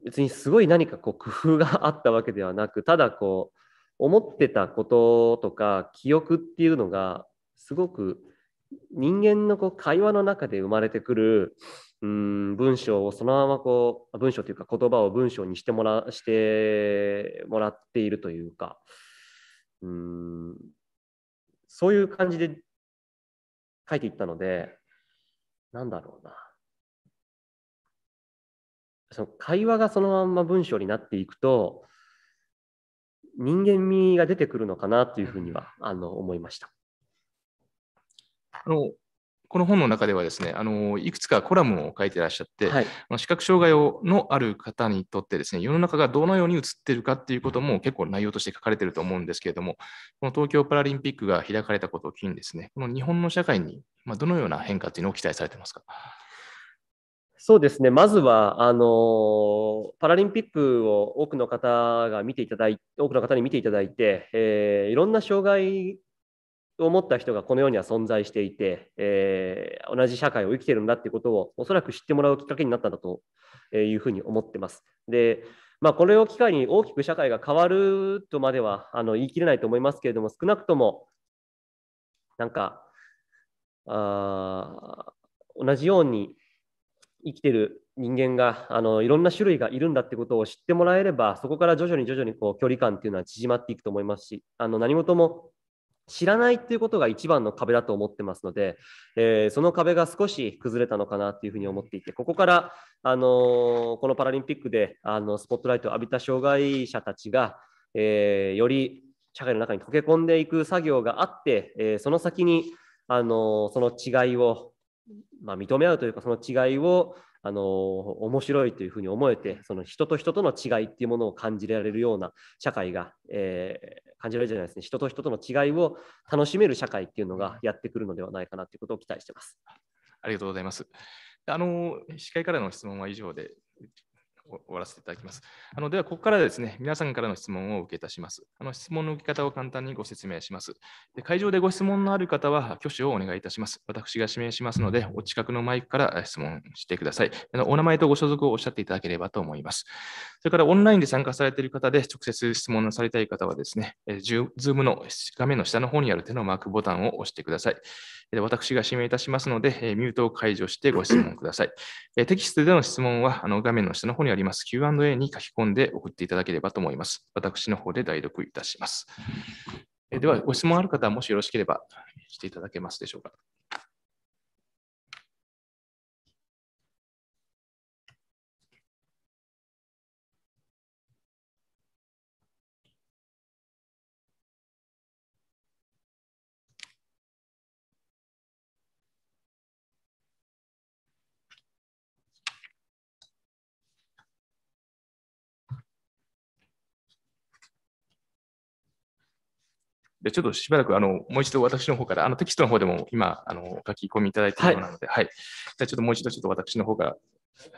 B: 別にすごい何かこう工夫があったわけではなくただこう思ってたこととか記憶っていうのがすごく人間のこう会話の中で生まれてくるうん文章をそのままこう文章というか言葉を文章にしてもらしてもらっているというかうんそういう感じで書いていったのでなんだろうなその会話がそのまんま文章になっていくと人間味が出てくるのかなというふうにはあの思いました。
A: あのこの本の中ではですね、あのいくつかコラムを書いてらっしゃって、はい、視覚障害をのある方にとってですね、世の中がどのように映っているかっていうことも結構内容として書かれていると思うんですけれども、この東京パラリンピックが開かれたことを機にですね、この日本の社会にどのような変化っていうのを期待されてますか。
B: そうですね、まずはあのパラリンピックを多くの方が見ていただい多くの方に見ていただいて、えー、いろんな障害を持った人がこの世には存在していて、えー、同じ社会を生きてるんだってことをおそらく知ってもらうきっかけになったんだというふうに思ってます。でまあ、これを機会に大きく社会が変わるとまではあの言い切れないと思いますけれども少なくともなんかあ同じように生きてる人間があのいろんな種類がいるんだってことを知ってもらえればそこから徐々に徐々にこう距離感っていうのは縮まっていくと思いますしあの何事も知らないっていうことが一番の壁だと思ってますので、えー、その壁が少し崩れたのかなっていうふうに思っていてここから、あのー、このパラリンピックであのスポットライトを浴びた障害者たちが、えー、より社会の中に溶け込んでいく作業があって、えその先に、あのその違いをまあ、認め合うというかその違いをあの面白いというふうに思えてその人と人との違いっていうものを感じられるような社会が、えー、感じられるじゃないですね人と人との違いを楽しめる社会っていうのがやってくるのではないかなということを期待してます。ありがとうございます。あの司会からの質問は以上で
A: 終わらせていただきます。あのでは、ここからですね、皆さんからの質問を受けいたします。あの質問の受け方を簡単にご説明します。で会場でご質問のある方は挙手をお願いいたします。私が指名しますので、お近くのマイクから質問してください。あのお名前とご所属をおっしゃっていただければと思います。それから、オンラインで参加されている方で、直接質問されたい方はですね、Zoom の画面の下の方にある手のマークボタンを押してください。私が指名いたしますので、ミュートを解除してご質問ください。*clears throat* テキストでの質問は、あの画面の下の方にあります Q&A に書き込んで送っていただければと思います。私の方で代読いたします。では、ご質問ある方は、もしよろしければしていただけますでしょうか。で、ちょっとしばらく、あの、もう一度私の方から、あの、テキストの方でも今、あの、書き込みいただいているようなので、はい、はい。じゃちょっともう一度、ちょっと私の方から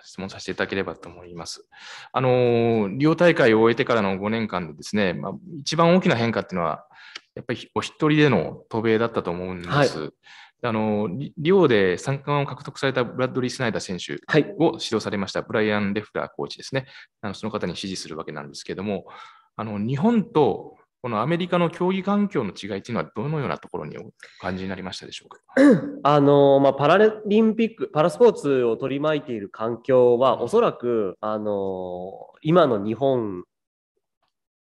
A: 質問させていただければと思います。あの、リオ大会を終えてからの5年間でですね、まあ、一番大きな変化っていうのは、やっぱりお一人での渡米だったと思うんです。はいあのリオで三冠を獲得されたブラッドリー・スナイダー選手を指導されました、はい、ブライアン・レフラーコーチですね、あのその方に指示するわけなんですけれども、あの日本と
B: このアメリカの競技環境の違いというのは、どのようなところにお感じになりましたでしょうか *coughs* あの、まあ、パラリンピック、パラスポーツを取り巻いている環境は、おそらくあの今の日本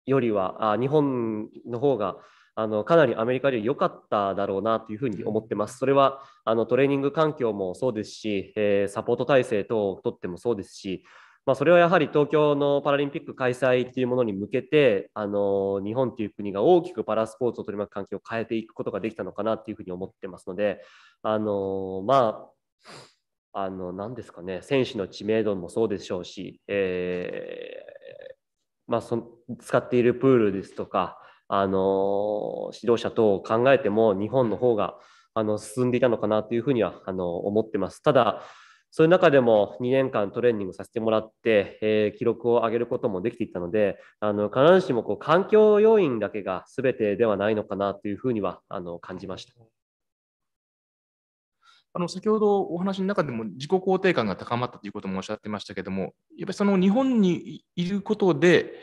B: よりは、あ日本の方があのかなりアメリカより良かっただろうなというふうに思ってます。それはあのトレーニング環境もそうですし、えー、サポート体制等をとってもそうですし、まあ、それはやはり東京のパラリンピック開催というものに向けてあの日本という国が大きくパラスポーツを取り巻く環境を変えていくことができたのかなというふうに思ってますのであのまああの何ですかね選手の知名度もそうでしょうし、えー、まあ、そ使っているプールですとかあの指導者等を考えても日本の方があの進んでいたのかなというふうにはあの思ってます。ただそういう中でも2年間トレーニングさせてもらって、えー、記録を上げることもできていたので、あの必ずしもこう環境要因だけがすべてではないのかなというふうにはあの感じました。
A: あの先ほどお話の中でも自己肯定感が高まったということもおっしゃってましたけれども、やっぱりその日本にいることで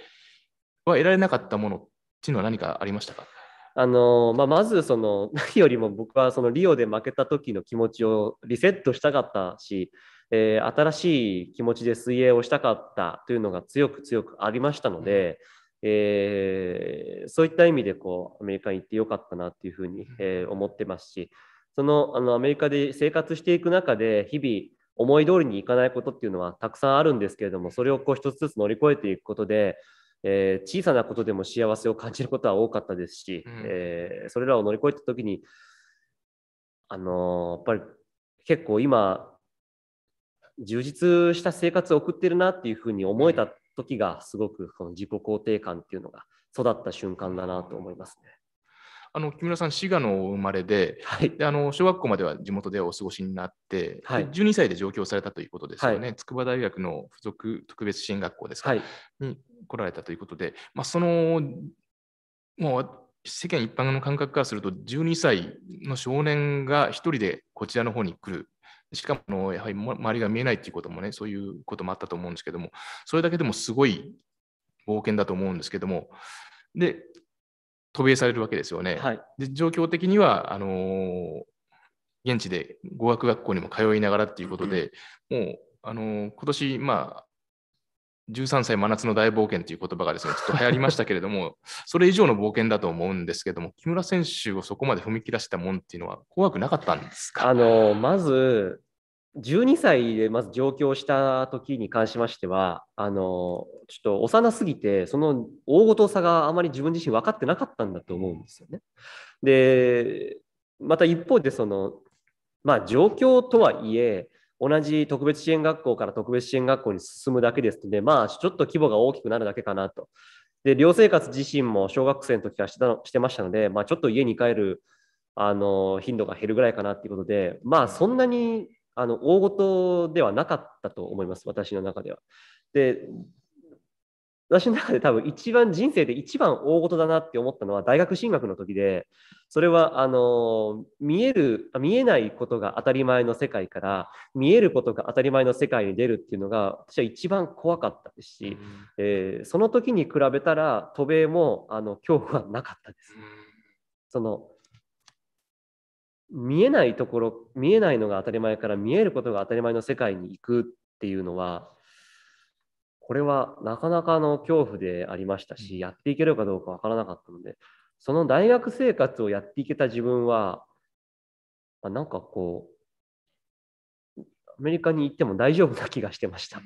A: は得られなかったものっ
B: ていうのは何かありましたかあのまあ、まずその *laughs* 何よりも僕はそのリオで負けた時の気持ちをリセットしたかったし、えー、新しい気持ちで水泳をしたかったというのが強く強くありましたので、えー、そういった意味でこうアメリカに行ってよかったなというふうに、えー、思ってますしそのあのアメリカで生活していく中で日々思い通りにいかないことっていうのはたくさんあるんですけれどもそれをこう一つずつ乗り越えていくことでえー、小さなことでも幸せを感じることは多かったですし、うん、えー、それらを乗り越えた時に、あのー、やっぱり結構今充実した生活を送ってるなっていうふうに思えた時がすごくこの自己肯定感っていうのが育った瞬間だなと思いますね。あ
A: の木村さん、滋賀の生まれではい、であの小学校までは地元でお過ごしになって、はい、12歳で上京されたということですよね、はい、筑波大学の附属特別支援学校ですか、はい、に来られたということで、まあ、そのもう世間一般の感覚からすると、12歳の少年が1人でこちらの方に来る、しかもやはり周りが見えないということもね、そういうこともあったと思うんですけども、それだけでもすごい冒険だと思うんですけども、で渡米されるわけですよね。はい、で状況的にはあのー、現地で語学学校にも通いながらっていうことで、うん、もう、あのー、今年、まあ、13歳真夏の大冒険という言葉がですね、ちょっと流行りましたけれども、*laughs* それ以上の冒険だと思うんですけども、木村選手をそこまで踏み切らせたもんっていうのは怖くなかったんで
B: すかあのまず、12歳でまず上京した時に関しましてはあのちょっと幼すぎてその大ごとさがあまり自分自身分かってなかったんだと思うんですよね。でまた一方でその、まあ、状況とはいえ同じ特別支援学校から特別支援学校に進むだけですので、まあ、ちょっと規模が大きくなるだけかなと。で寮生活自身も小学生の時からしてしてましたので、まあ、ちょっと家に帰るあの頻度が減るぐらいかなっていうことで、まあ、そんなにあの大事ではなかったと思います私の中では。で私の中で多分一番人生で一番大事だなって思ったのは大学進学の時でそれはあの見える見えないことが当たり前の世界から見えることが当たり前の世界に出るっていうのが私は一番怖かったですし、うん、えー、その時に比べたら渡米もあの恐怖はなかったです。その見えないところ見えないのが当たり前から見えることが当たり前の世界に行くっていうのはこれはなかなかの恐怖でありましたしやっていけるかどうかわからなかったのでその大学生活をやっていけた自分はなんかこうアメリカに行っても大丈夫な気がしてました。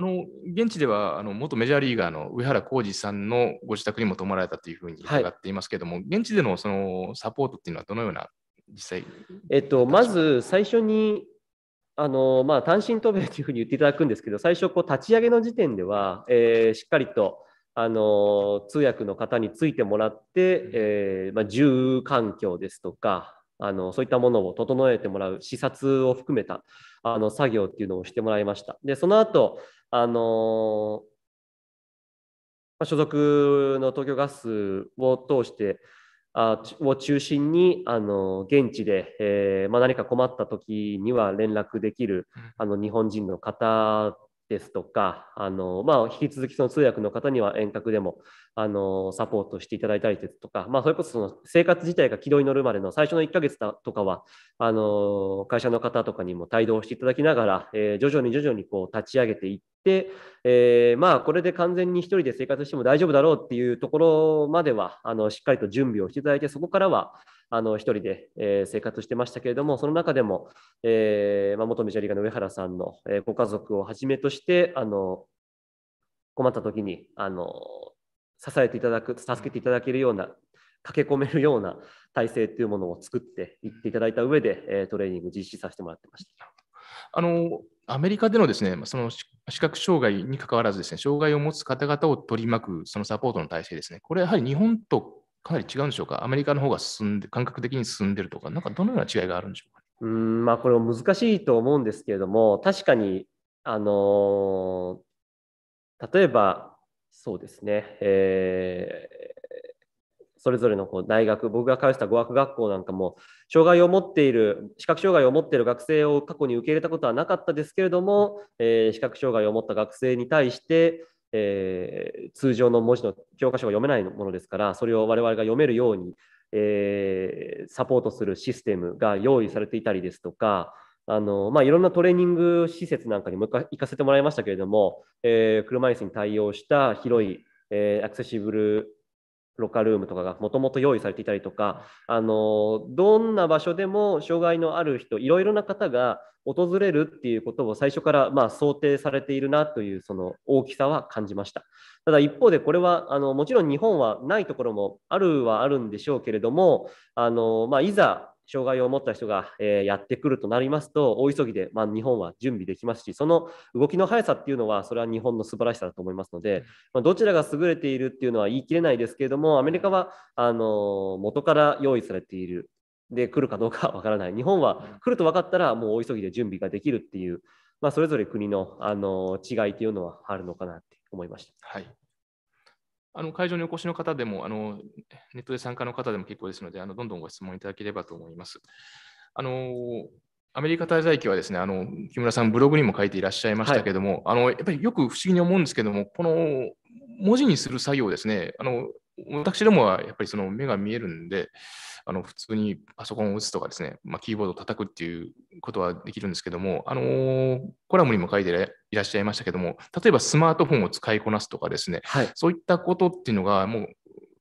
A: あの現地ではあの元メジャーリーガーの上原浩二さんのご自宅にも泊まられたというふうに伺っていますけれども、はい、現地でのそのサポートっていうのはどのような実
B: 際、えっと、まず最初にあの、まあ、単身渡米というふうに言っていただくんですけど最初こう立ち上げの時点では、えー、しっかりとあの通訳の方についてもらって、えーまあ、住環境ですとか、あのそういったものを整えてもらう視察を含めたあの作業っていうのをしてもらいました。でその後あのま所属の東京ガスを通してあを中心にあの現地で、えー、まあ、何か困った時には連絡できるあの日本人の方ですとか、あのまあ、引き続きその通訳の方には遠隔でもあのサポートしていただいたりですとか、まあ、それこそその生活自体が軌道に乗るまでの最初の1ヶ月だとかはあの会社の方とかにも帯同していただきながら、えー、徐々に徐々にこう立ち上げていって、えー、まあ、これで完全に1人で生活しても大丈夫だろうっていうところまではあのしっかりと準備をしていただいてそこからはあの一人で、え生活してましたけれども、その中でも、えーまあ、元メジャーリーガーの上原さんの、えご家族をはじめとして、あの困った時にあの支えていただく、助けていただけるような、駆け込めるような体制というものを作っていっていただいた上で、えトレーニング実施させてもらってました。あの
A: アメリカでのですねその視覚障害にかかわらずですね障害を持つ方々を取り巻くそのサポートの体制ですね、これやはり日本とかなり違うんでしょうかアメリカの方が進んで、感覚的に進んでるとか、なんかど
B: のような違いがあるんでしょうか、うんまあ、これも難しいと思うんですけれども、確かに、あのー、例えば、そうですね、えー、それぞれのこう大学、僕が通した語学学校なんかも、障害を持っている、視覚障害を持っている学生を過去に受け入れたことはなかったですけれども、えー、視覚障害を持った学生に対して、えー、通常の文字の教科書が読めないものですからそれを我々が読めるように、えー、サポートするシステムが用意されていたりですとかあの、まあ、いろんなトレーニング施設なんかにも行かせてもらいましたけれども、えー、車椅子に対応した広い、えアクセシブルロッカールームとかがもともと用意されていたりとかあのどんな場所でも障害のある人いろいろな方が訪れるっていうことを最初からまあ想定されているなというその大きさは感じましたただ一方でこれはあのもちろん日本はないところもあるはあるんでしょうけれどもあの、まあ、いざ障害を持った人が、えやってくるとなりますと、大急ぎで、ま日本は準備できますし、その動きの速さっていうのは、それは日本の素晴らしさだと思いますので、まどちらが優れているっていうのは言い切れないですけれども、アメリカはあの元から用意されている、で来るかどうかわからない、日本は来ると分かったら、もう大急ぎで準備ができるっていう、まあ、それぞれ国のあの違いっていうのはあるのかなって思いました。はい
A: あの会場にお越しの方でもあの、ネットで参加の方でも結構ですので、あのどんどんご質問いただければと思います。あのアメリカ滞在期はですね、あの木村さん、ブログにも書いていらっしゃいましたけども、はい、あのやっぱりよく不思議に思うんですけども、この文字にする作業ですね、あの私どもはやっぱりその目が見えるんで、あの普通にパソコンを打つとかですね、まあ、キーボードを叩くっていうことはできるんですけども、あのー、コラムにも書いていらっしゃいましたけども、例えばスマートフォンを使いこなすとかですね、はい、そういったことっていうのが、もう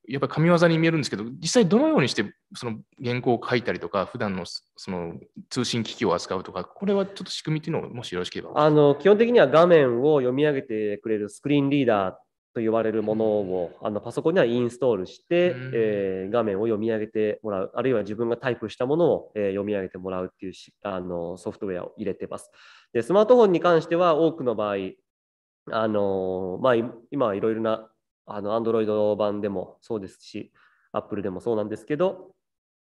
A: やっぱり神業に見えるんですけど、実際どのようにしてその原稿を書いたりとか、普段のその通信機器を扱うとか、これはちょっと仕組みっていうのをもしよろしければ。
B: あの基本的には画面を読み上げてくれるスクリーンリーダーと言われるものをあのパソコンにはインストールして、うん、えー、画面を読み上げてもらうあるいは自分がタイプしたものを、えー、読み上げてもらうっていうしあのソフトウェアを入れてますでスマートフォンに関しては多くの場合あの、まあ、今はいろいろなあの Android 版でもそうですし Apple でもそうなんですけど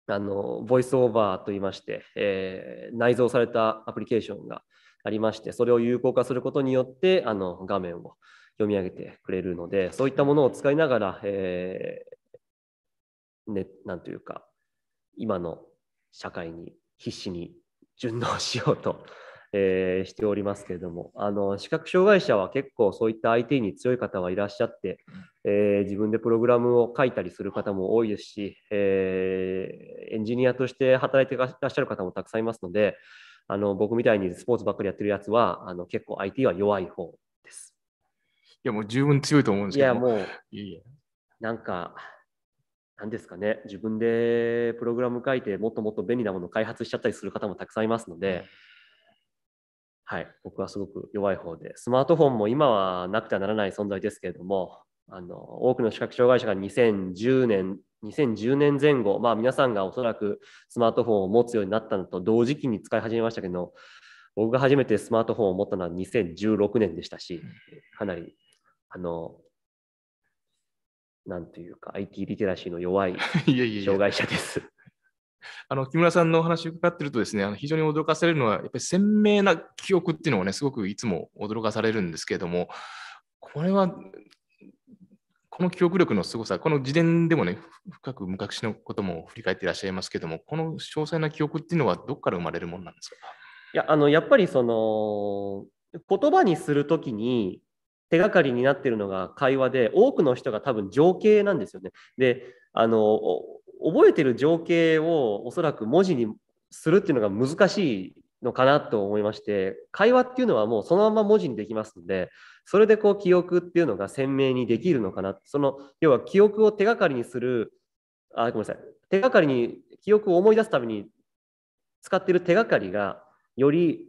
B: あのボイスオーバーといいまして、えー、内蔵されたアプリケーションがありましてそれを有効化することによってあの画面を読み上げてくれるので、そういったものを使いながら、えー、ね、なんというか、今の社会に必死に順応しようと、*laughs* えー、しておりますけれどもあの視覚障害者は結構そういった IT に強い方はいらっしゃって、えー、自分でプログラムを書いたりする方も多いですし、えー、エンジニアとして働いていらっしゃる方もたくさんいますのであの僕みたいにスポーツばっかりやってるやつはあの結構 IT は弱い方です。や、もう十分強いと思うんですけど。いや、もう、いやなんか、なんですかね、自分でプログラム書いて、もっともっと便利なものを開発しちゃったりする方もたくさんいますので、はい、僕はすごく弱い方で、スマートフォンも今はなくてはならない存在ですけれども、あの多くの視覚障害者が2010年2010年前後、まあ、皆さんがおそらくスマートフォンを持つようになったのと同時期に使い始めましたけど僕が初めてスマートフォンを持ったのは2016年でしたしかなりあの、なんというか、IT リテラシーの弱い *laughs* 障害者です。いやいやいや
A: あの木村さんのお話を伺ってるとですね、あの非常に驚かされるのは、やっぱり鮮明な記憶っていうのをね、すごくいつも驚かされるんですけれども、これは、この記憶力のすごさ、この自伝でもね、深く昔のことも振り返っていらっしゃいますけれども、この詳細な記憶
B: っていうのは、どこから生まれるものなんですかいやあのやっぱりその言葉にするときに手がかりになってるのが会話で多くの人が多分情景なんですよね。であの覚えてる情景をおそらく文字にするっていうのが難しいのかなと思いまして会話っていうのはもうそのまま文字にできますのでそれでこう記憶っていうのが鮮明にできるのかなその要は記憶を手がかりにするあごめんなさい手がかりに記憶を思い出すために使ってる手がかりがより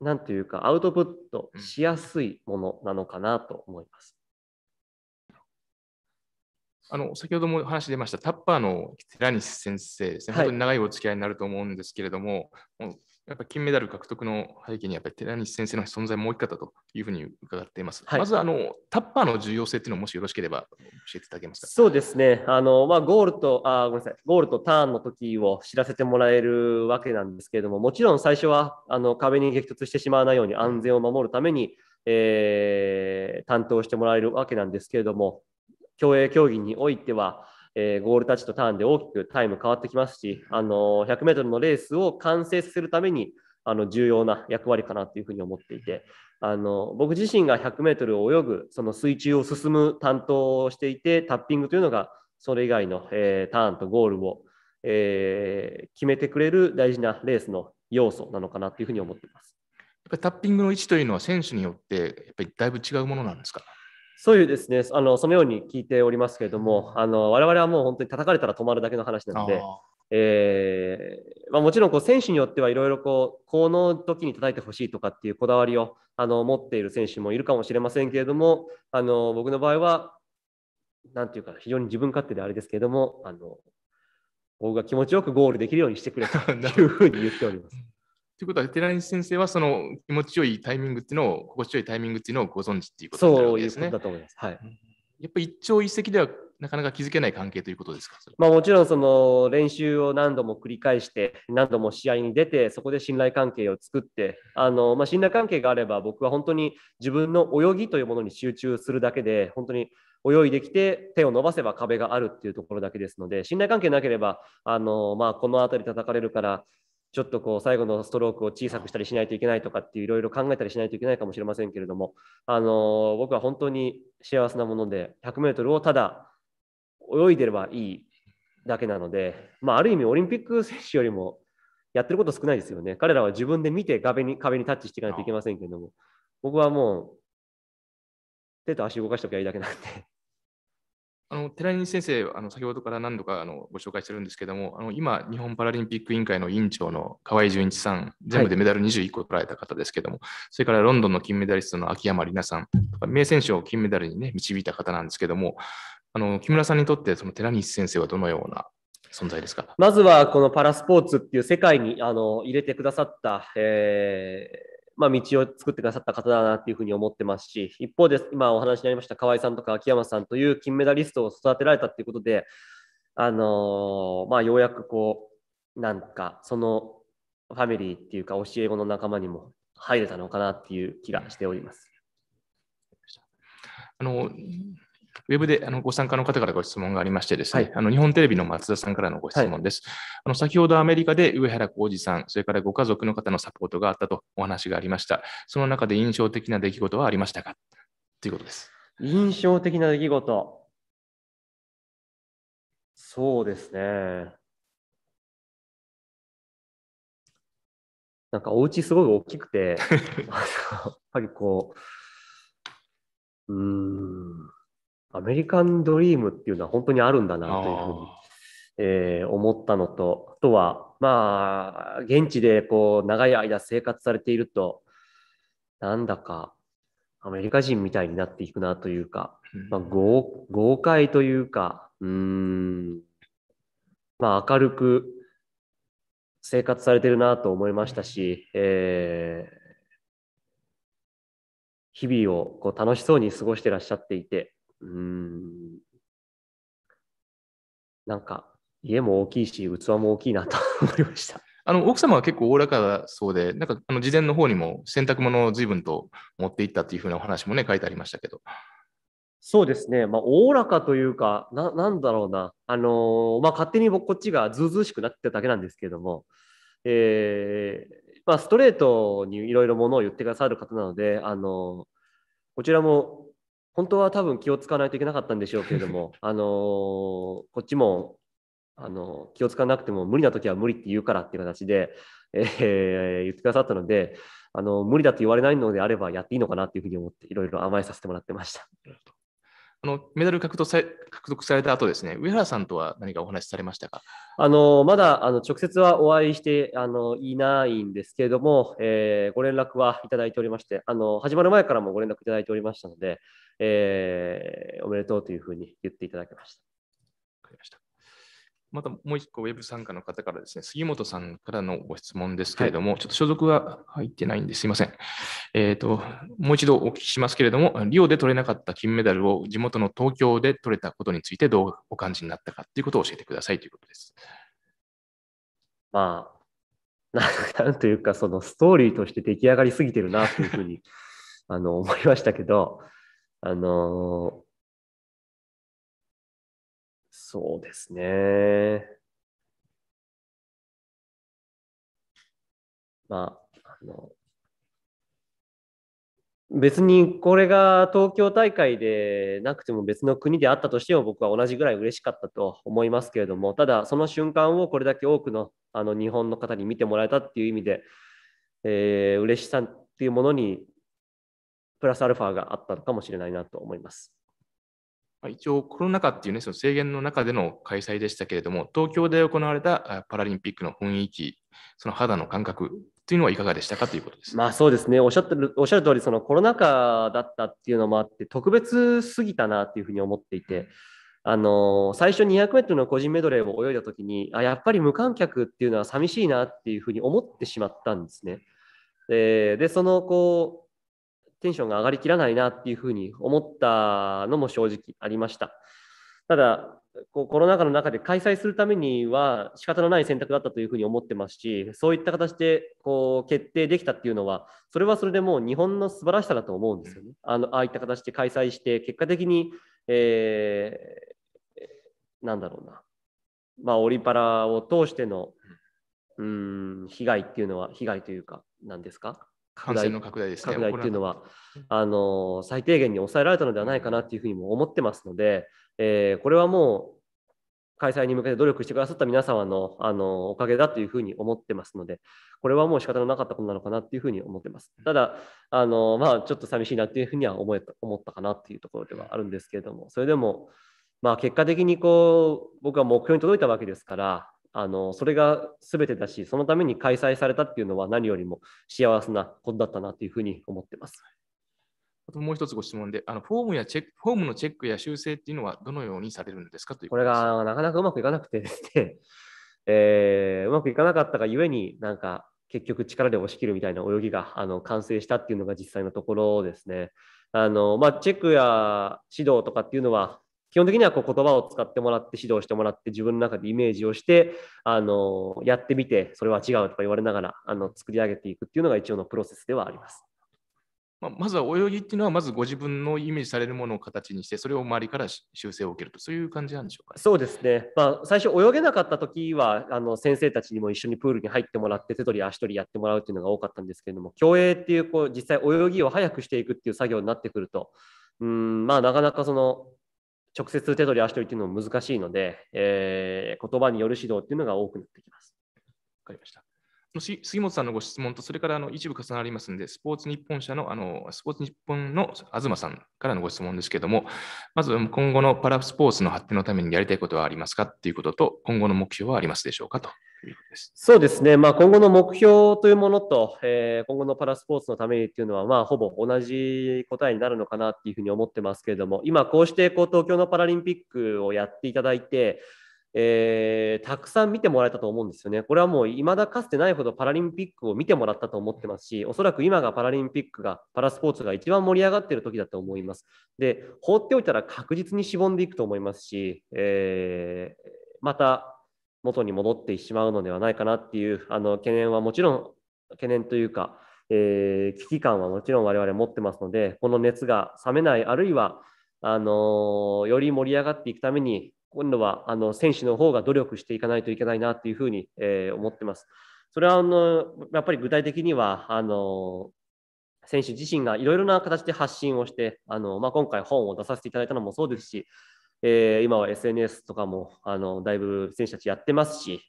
B: なんていうか、アウトプットしやすいものなのかなと思います。
A: あの先ほども話出ましたタッパーの寺西先生ですね、本当に長いお付き合いになると思うんですけれども、はい、もやっぱ金メダル獲得の背景に、やっぱり寺西先生の存在も大きかったというふうに伺っています。はい、まずあの、タッパーの重要性っていうのをもしよろしければ教えていただけ
B: ますか。そうですね、あのまあ、ゴールとあ、ごめんなさい、ゴールとターンの時を知らせてもらえるわけなんですけれども、もちろん最初はあの壁に激突してしまわないように安全を守るために、えー、担当してもらえるわけなんですけれども、競泳競技においては、えー、ゴールタッチとターンで大きくタイム変わってきますし、あの 100m のレースを完成するためにあの重要な役割かなというふうに思っていてあの僕自身が 100m を泳ぐその水中を進む担当をしていてタッピングというのがそれ以外の、えー、ターンとゴールを、えー、決めてくれる大事なレースの要素なのかなというふうに思っています。やっぱりタッピングの位置というのは選手によってやっぱりだいぶ違うものなんですかそういうですね、あのそのように聞いておりますけれども、あの我々はもう本当に叩かれたら止まるだけの話なので、えー、まあ、もちろんこう選手によってはいろいろこの時に叩いてほしいとかっていうこだわりをあの持っている選手もいるかもしれませんけれども、あの僕の場合は、なんていうか、非常に自分勝手であれですけれども、あの僕が気持ちよくゴールできるようにしてくれと *laughs* いうふうに言っております。
A: ということは、寺西先生はその気持ちよいタイミングっていうのを、心地よいタイミングっていうのをご存知っていうことになるですね。そういうことだと思います。はい。やっぱり一朝一夕ではなかなか気づけない関係ということですか
B: まあ、もちろんその練習を何度も繰り返して何度も試合に出てそこで信頼関係を作ってあの、まあ、信頼関係があれば僕は本当に自分の泳ぎというものに集中するだけで本当に泳いできて手を伸ばせば壁があるっていうところだけですので信頼関係なければあの、まあ、この辺り叩かれるからちょっとこう最後のストロークを小さくしたりしないといけないとかっていういろいろ考えたりしないといけないかもしれませんけれども、あの僕は本当に幸せなもので 100m をただ泳いでればいいだけなので、まあ、ある意味オリンピック選手よりもやってること少ないですよね彼らは自分で見て壁に壁にタッチしていかないといけませんけれども僕はもう手と足動かしておきゃいいだけなんで
A: あの寺西先生、あの先ほどから何度かあのご紹介してるんですけども、あの今、日本パラリンピック委員会の委員長の河合純一さん、全部でメダル21個取られた方ですけども、はい、それからロンドンの金メダリストの秋山里奈さん名選手を金メダルに、ね、導いた方なんですけども、あの木村さんにとってその寺西先生はどのような存在ですか
B: まずはこのパラスポーツっていう世界にあの入れてくださった、えー、まあ、道を作ってくださった方だなというふうに思ってますし、一方で、今お話になりました河合さんとか秋山さんという金メダリストを育てられたということで、あのー、まあ、ようやくこう、なんか、そのファミリーっていうか、教え子の仲間にも入れたのかなっていう気がしております。
A: あのウェブであのご参加の方からご質問がありましてですね、はい、あの日本テレビの松田さんからのご質問です。はい、あの先ほどアメリカで上原浩二さん、それからご家族の方のサポートがあったとお話がありました。その中で印象的
B: な出来事はありましたかということです。印象的な出来事。そうですね。なんかお家すごい大きくて、*laughs* やっぱりこう、うん、アメリカンドリームっていうのは本当にあるんだなというふうに、えー、思ったのと、あとは、まあ、現地でこう長い間生活されていると、なんだかアメリカ人みたいになっていくなというか、まあ、豪豪快というか、
A: うん、
B: まあ、明るく生活されてるなと思いましたし、えー、日々をこう楽しそうに過ごしてらっしゃっていて、うん、なんか家も大きいし、器も大きいなと *laughs* 思いました。
A: あの奥様は結構おおらかだそうで、なんかあの事前の方にも洗濯物を随分と持っていったというふうなお話もね、書いてありましたけど。
B: そうですね、まあ、おおらかというか、ななんだろうな、あのー、まあ、勝手に僕、こっちがずうずうしくなってただけなんですけども、えーまあ、ストレートにいろいろものを言ってくださる方なので、あのー、こちらも本当は多分気を使わないといけなかったんでしょうけれども、*laughs* あのー、こっちも、あのー、気を使わなくても無理な時は無理って言うからっていう形で、えー、言ってくださったので、あの無理だと言われないのであればやっていいのかなっていうふうに思っていろいろ甘えさせてもらってました。
A: あのメダル獲得さ獲得さ
B: れた後ですね、上原さんとは何かお話しされましたかあのまだあの直接はお会いしてあのいないんですけれども、えー、ご連絡はいただいておりましてあの、始まる前からもご連絡いただいておりましたので、えー、おめでとうというふうに言っていただきました。わかり
A: ましたまたもう一個ウェブ参加の方からですね、杉本さんからのご質問ですけれども、はい、ちょっと所属が入ってないんですいません。えっ、ー、と、もう一度お聞きしますけれども、リオで取れなかった金メダルを地元の東京で取れたことについてどうお感じになったかということを教えてくださいということです。ま
B: あ、なんというか、そのストーリーとして出来上がりすぎてるなというふうにあの思いましたけど、あのー
A: そうですね。
B: まあ、あの別にこれが東京大会でなくても別の国であったとしても僕は同じぐらい嬉しかったと思いますけれどもただその瞬間をこれだけ多くのあの日本の方に見てもらえたっていう意味で、えー、嬉しさっていうものにプラスアルファがあったのかもしれないなと思います。一応コロナ禍っていうね、
A: その制限の中での開催でしたけれども、東京で行われたパラリンピックの雰囲気、
B: その肌の感覚というのはいかがでしたかということです。まあそうですね、おっしゃってるおっしゃる通り、そのコロナ禍だったっていうのもあって、特別すぎたなっていうふうに思っていて、あの最初200メートルの個人メドレーを泳いだときにあ、やっぱり無観客っていうのは寂しいなっていうふうに思ってしまったんですね。で、でそのこうテンションが上がりきらないなっていうふうに思ったのも正直ありました。ただ、こうコロナ禍の中で開催するためには仕方のない選択だったというふうに思ってますし、そういった形でこう決定できたっていうのは、それはそれでもう日本の素晴らしさだと思うんですよね。あのああいった形で開催して、結果的に、えー、なんだろうな、まあ、オリパラを通してのうん被害っていうのは、被害というか、なんですか感染の拡大ですね。拡大っていうのは、あの最低限に抑えられたのではないかなというふうにも思ってますので、えー、これはもう開催に向けて努力してくださった皆様のあのおかげだというふうに思ってますので、これはもう仕方のなかったことなのかなというふうに思ってます。ただ、あのまあ、ちょっと寂しいなというふうには思えた思ったかなというところではあるんですけれども、それでも、まあ、結果的にこう僕は目標に届いたわけですから、あのそれが全てだしそのために開催されたっていうのは何よりも幸せなことだったなというふうに思ってます。
A: あともう一つご質問で、あのフォームやチェック、フォームのチェックや修正っていうのはどのようにされるん
B: ですかというこれがなかなかうまくいかなくてですね、*laughs* えー、うまくいかなかったがゆえに、なんか結局力で押し切るみたいな泳ぎがあの完成したっていうのが実際のところですね。あのまあ、チェックや指導とかっていうのは基本的にはこう言葉を使ってもらって指導してもらって自分の中でイメージをしてあのやってみてそれは違うとか言われながらあの作り上げていくっていうのが一応のプロセスではあります。まあ、まずは
A: 泳ぎっていうのは、まずご自分のイメージされるものを形にして、それを周りから修正を受けると、そういう感じなんでしょう
B: か、ね、そうですね、まあ、最初、泳げなかった時はあは、先生たちにも一緒にプールに入ってもらって、手取り足取りやってもらうっていうのが多かったんですけれども、競泳っていうこう、実際、泳ぎを速くしていくっていう作業になってくると、うんまあ、なかなかその直接手取り足取りっていうのも難しいので、えー、言葉による指導っていうのが多くなってきます。わかりました。
A: もし杉本さんのご質問と、それからあの一部重なりますので、スポーツ日本社のあのスポーツ日本の東さんからのご質問ですけれども、まず今後のパラスポーツの発展のためにやりたいことはありますかということと、今後の目標はありますでしょうかと
B: そうですね、まあ、今後の目標というものと、えー、今後のパラスポーツのためにというのは、まあ、ほぼ同じ答えになるのかなというふうに思ってますけれども、今、こうしてこう東京のパラリンピックをやっていただいて、えー、たくさん見てもらえたと思うんですよね。これはもう未だかつてないほどパラリンピックを見てもらったと思ってますし、おそらく今がパラリンピックが、パラスポーツが一番盛り上がっている時だと思います。で、放っておいたら確実にしぼんでいくと思いますし、えー、また元に戻ってしまうのではないかなっていうあの懸念はもちろん懸念というか、えー、危機感はもちろん我々持ってますのでこの熱が冷めないあるいはあのより盛り上がっていくために今度はあの選手の方が努力していかないといけないなというふうに、えー、思ってます。それはあのやっぱり具体的にはあの選手自身がいろいろな形で発信をしてあの、まあ、今回本を出させていただいたのもそうですしえー、今は SNS とかもあのだいぶ選手たちやってますし、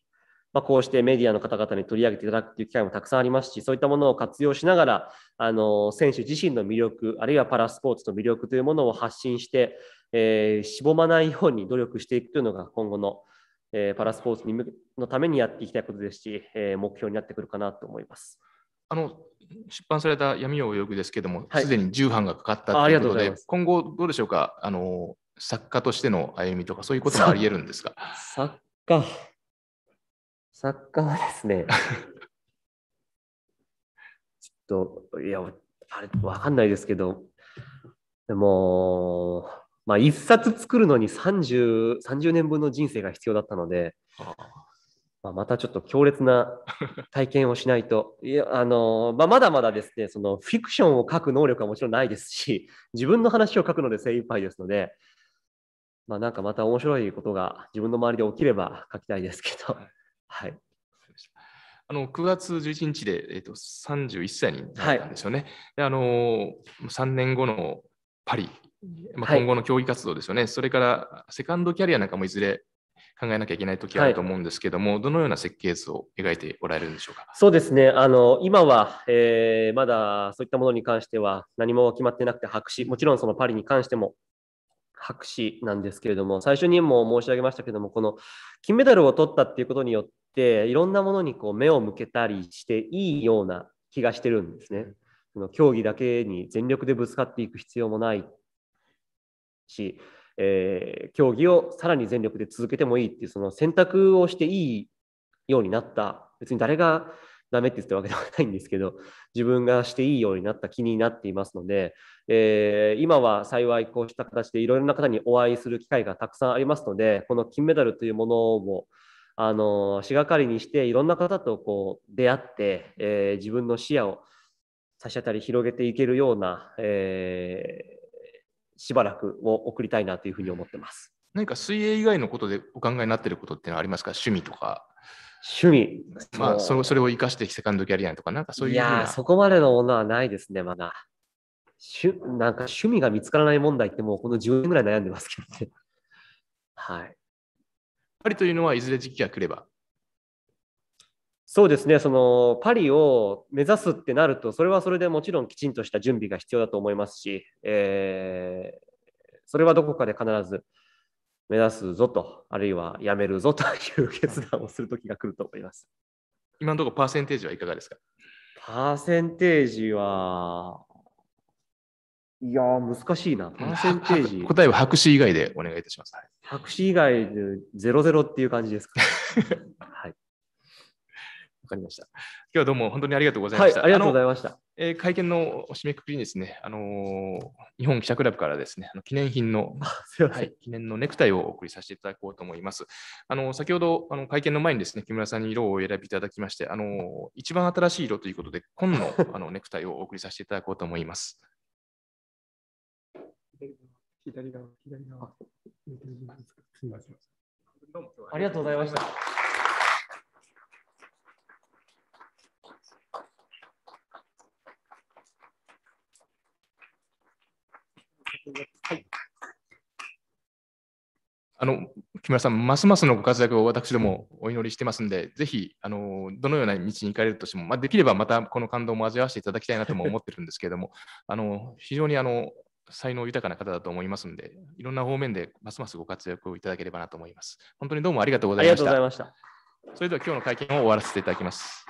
B: まあ、こうしてメディアの方々に取り上げていただくという機会もたくさんありますし、そういったものを活用しながら、あの選手自身の魅力、あるいはパラスポーツの魅力というものを発信して、えー、しぼまないように努力していくというのが今後の、えー、パラスポーツにのためにやっていきたいことですし、えー、目標になってくるかなと思います。
A: あの出版された「闇を泳ぐ」ですけども、す、で、に重版がかかったということで、す。今後、どうでしょうかあの、作家としての歩みとかそういうこともありえるんですか
B: 作家作家はですね *laughs* ちょっといやあれわかんないですけどでもまあ一冊作るのに 30, 30年分の人生が必要だったのでまあ、またちょっと強烈な体験をしないと、いやあのまあ、まだまだですねそのフィクションを書く能力はもちろんないですし、自分の話を書くので精一杯ですので、まあ、なんかまた面白いことが自分の周りで起きれば書きたいですけど、はい。あ
A: の9月11日で、えーと、と31歳になったんですよね。はい、あの3年後のパリ、まあ、今後の競技活動ですよね、はい、それからセカンドキャリアなんかもいずれ考えなきゃいけない時あると思うんですけども、はい、どのような設計図を描いておられるんで
B: しょうか。そうですね。あの今は、えー、まだそういったものに関しては何も決まってなくて白紙、もちろんそのパリに関しても博士なんですけれども、最初にも申し上げましたけども、この金メダルを取ったっていうことによって、いろんなものにこう目を向けたりしていいような気がしてるんですね。その競技だけに全力でぶつかっていく必要もないし、えー、競技をさらに全力で続けてもいいっていうその選択をしていいようになった別に誰がダメって言ってわけではないんですけど、自分がしていいようになった気になっていますので、えー、今は幸いこうした形でいろいろな方にお会いする機会がたくさんありますので、この金メダルというものをあのしがかりにしていろんな方とこう出会って、えー、自分の視野を差し当たり広げていけるような、えー、しばらくを送りたいなというふうに思ってます。
A: 何か水泳以外のことでお考えになっていることってのはありますか趣味とか趣味。まあ、それそれ
B: を生かしてセカンドキャリアとか、なんかそういういやそこまでのものはないですね、まだ。しゅなんか趣味が見つからない問題ってもうこの10年ぐらい悩んでますけどね。*laughs* はい。パリというのはいずれ時期が来ればそうですね、そのパリを目指すってなると、それはそれでもちろんきちんとした準備が必要だと思いますし、えー、それはどこかで必ず目指すぞと、あるいはやめるぞという決断をする時が来ると思います。今のところパーセンテージはいかがですかパーセンテージは、いや難しいな。パーセンテージ。答えは
A: 白紙以外でお願いいたします。白紙以
B: 外で00っていう感じですか。*laughs* かりました。今日はどうも本当にありがとう
A: ございました。はい、ありがとうございました。えー、会見の締めくくりにですね、あのー、日本記者クラブからですね、あの記念品の *laughs* はい、記念のネクタイをお送りさせていただこうと思います。あの先ほどあの会見の前にですね、木村さんに色を選びいただきまして、あのー、一番新しい色ということで、紺の *laughs* あのネクタイをお送りさせていただこうと思います。
B: 左側、左側。すみません。ありがとうございました。
A: はい。あの木村さん、ますますのご活躍を私どもお祈りしてますんで、ぜひあのどのような道に行かれるとしても、まあ、できればまたこの感動も味わわせていただきたいなとも思ってるんですけれども、*laughs* あの非常にあの才能豊かな方だと思いますので、いろんな方面でますますご活躍をいただければなと思います。本当にどうもありがとうございました。それでは今日の会見を終わらせていただきます。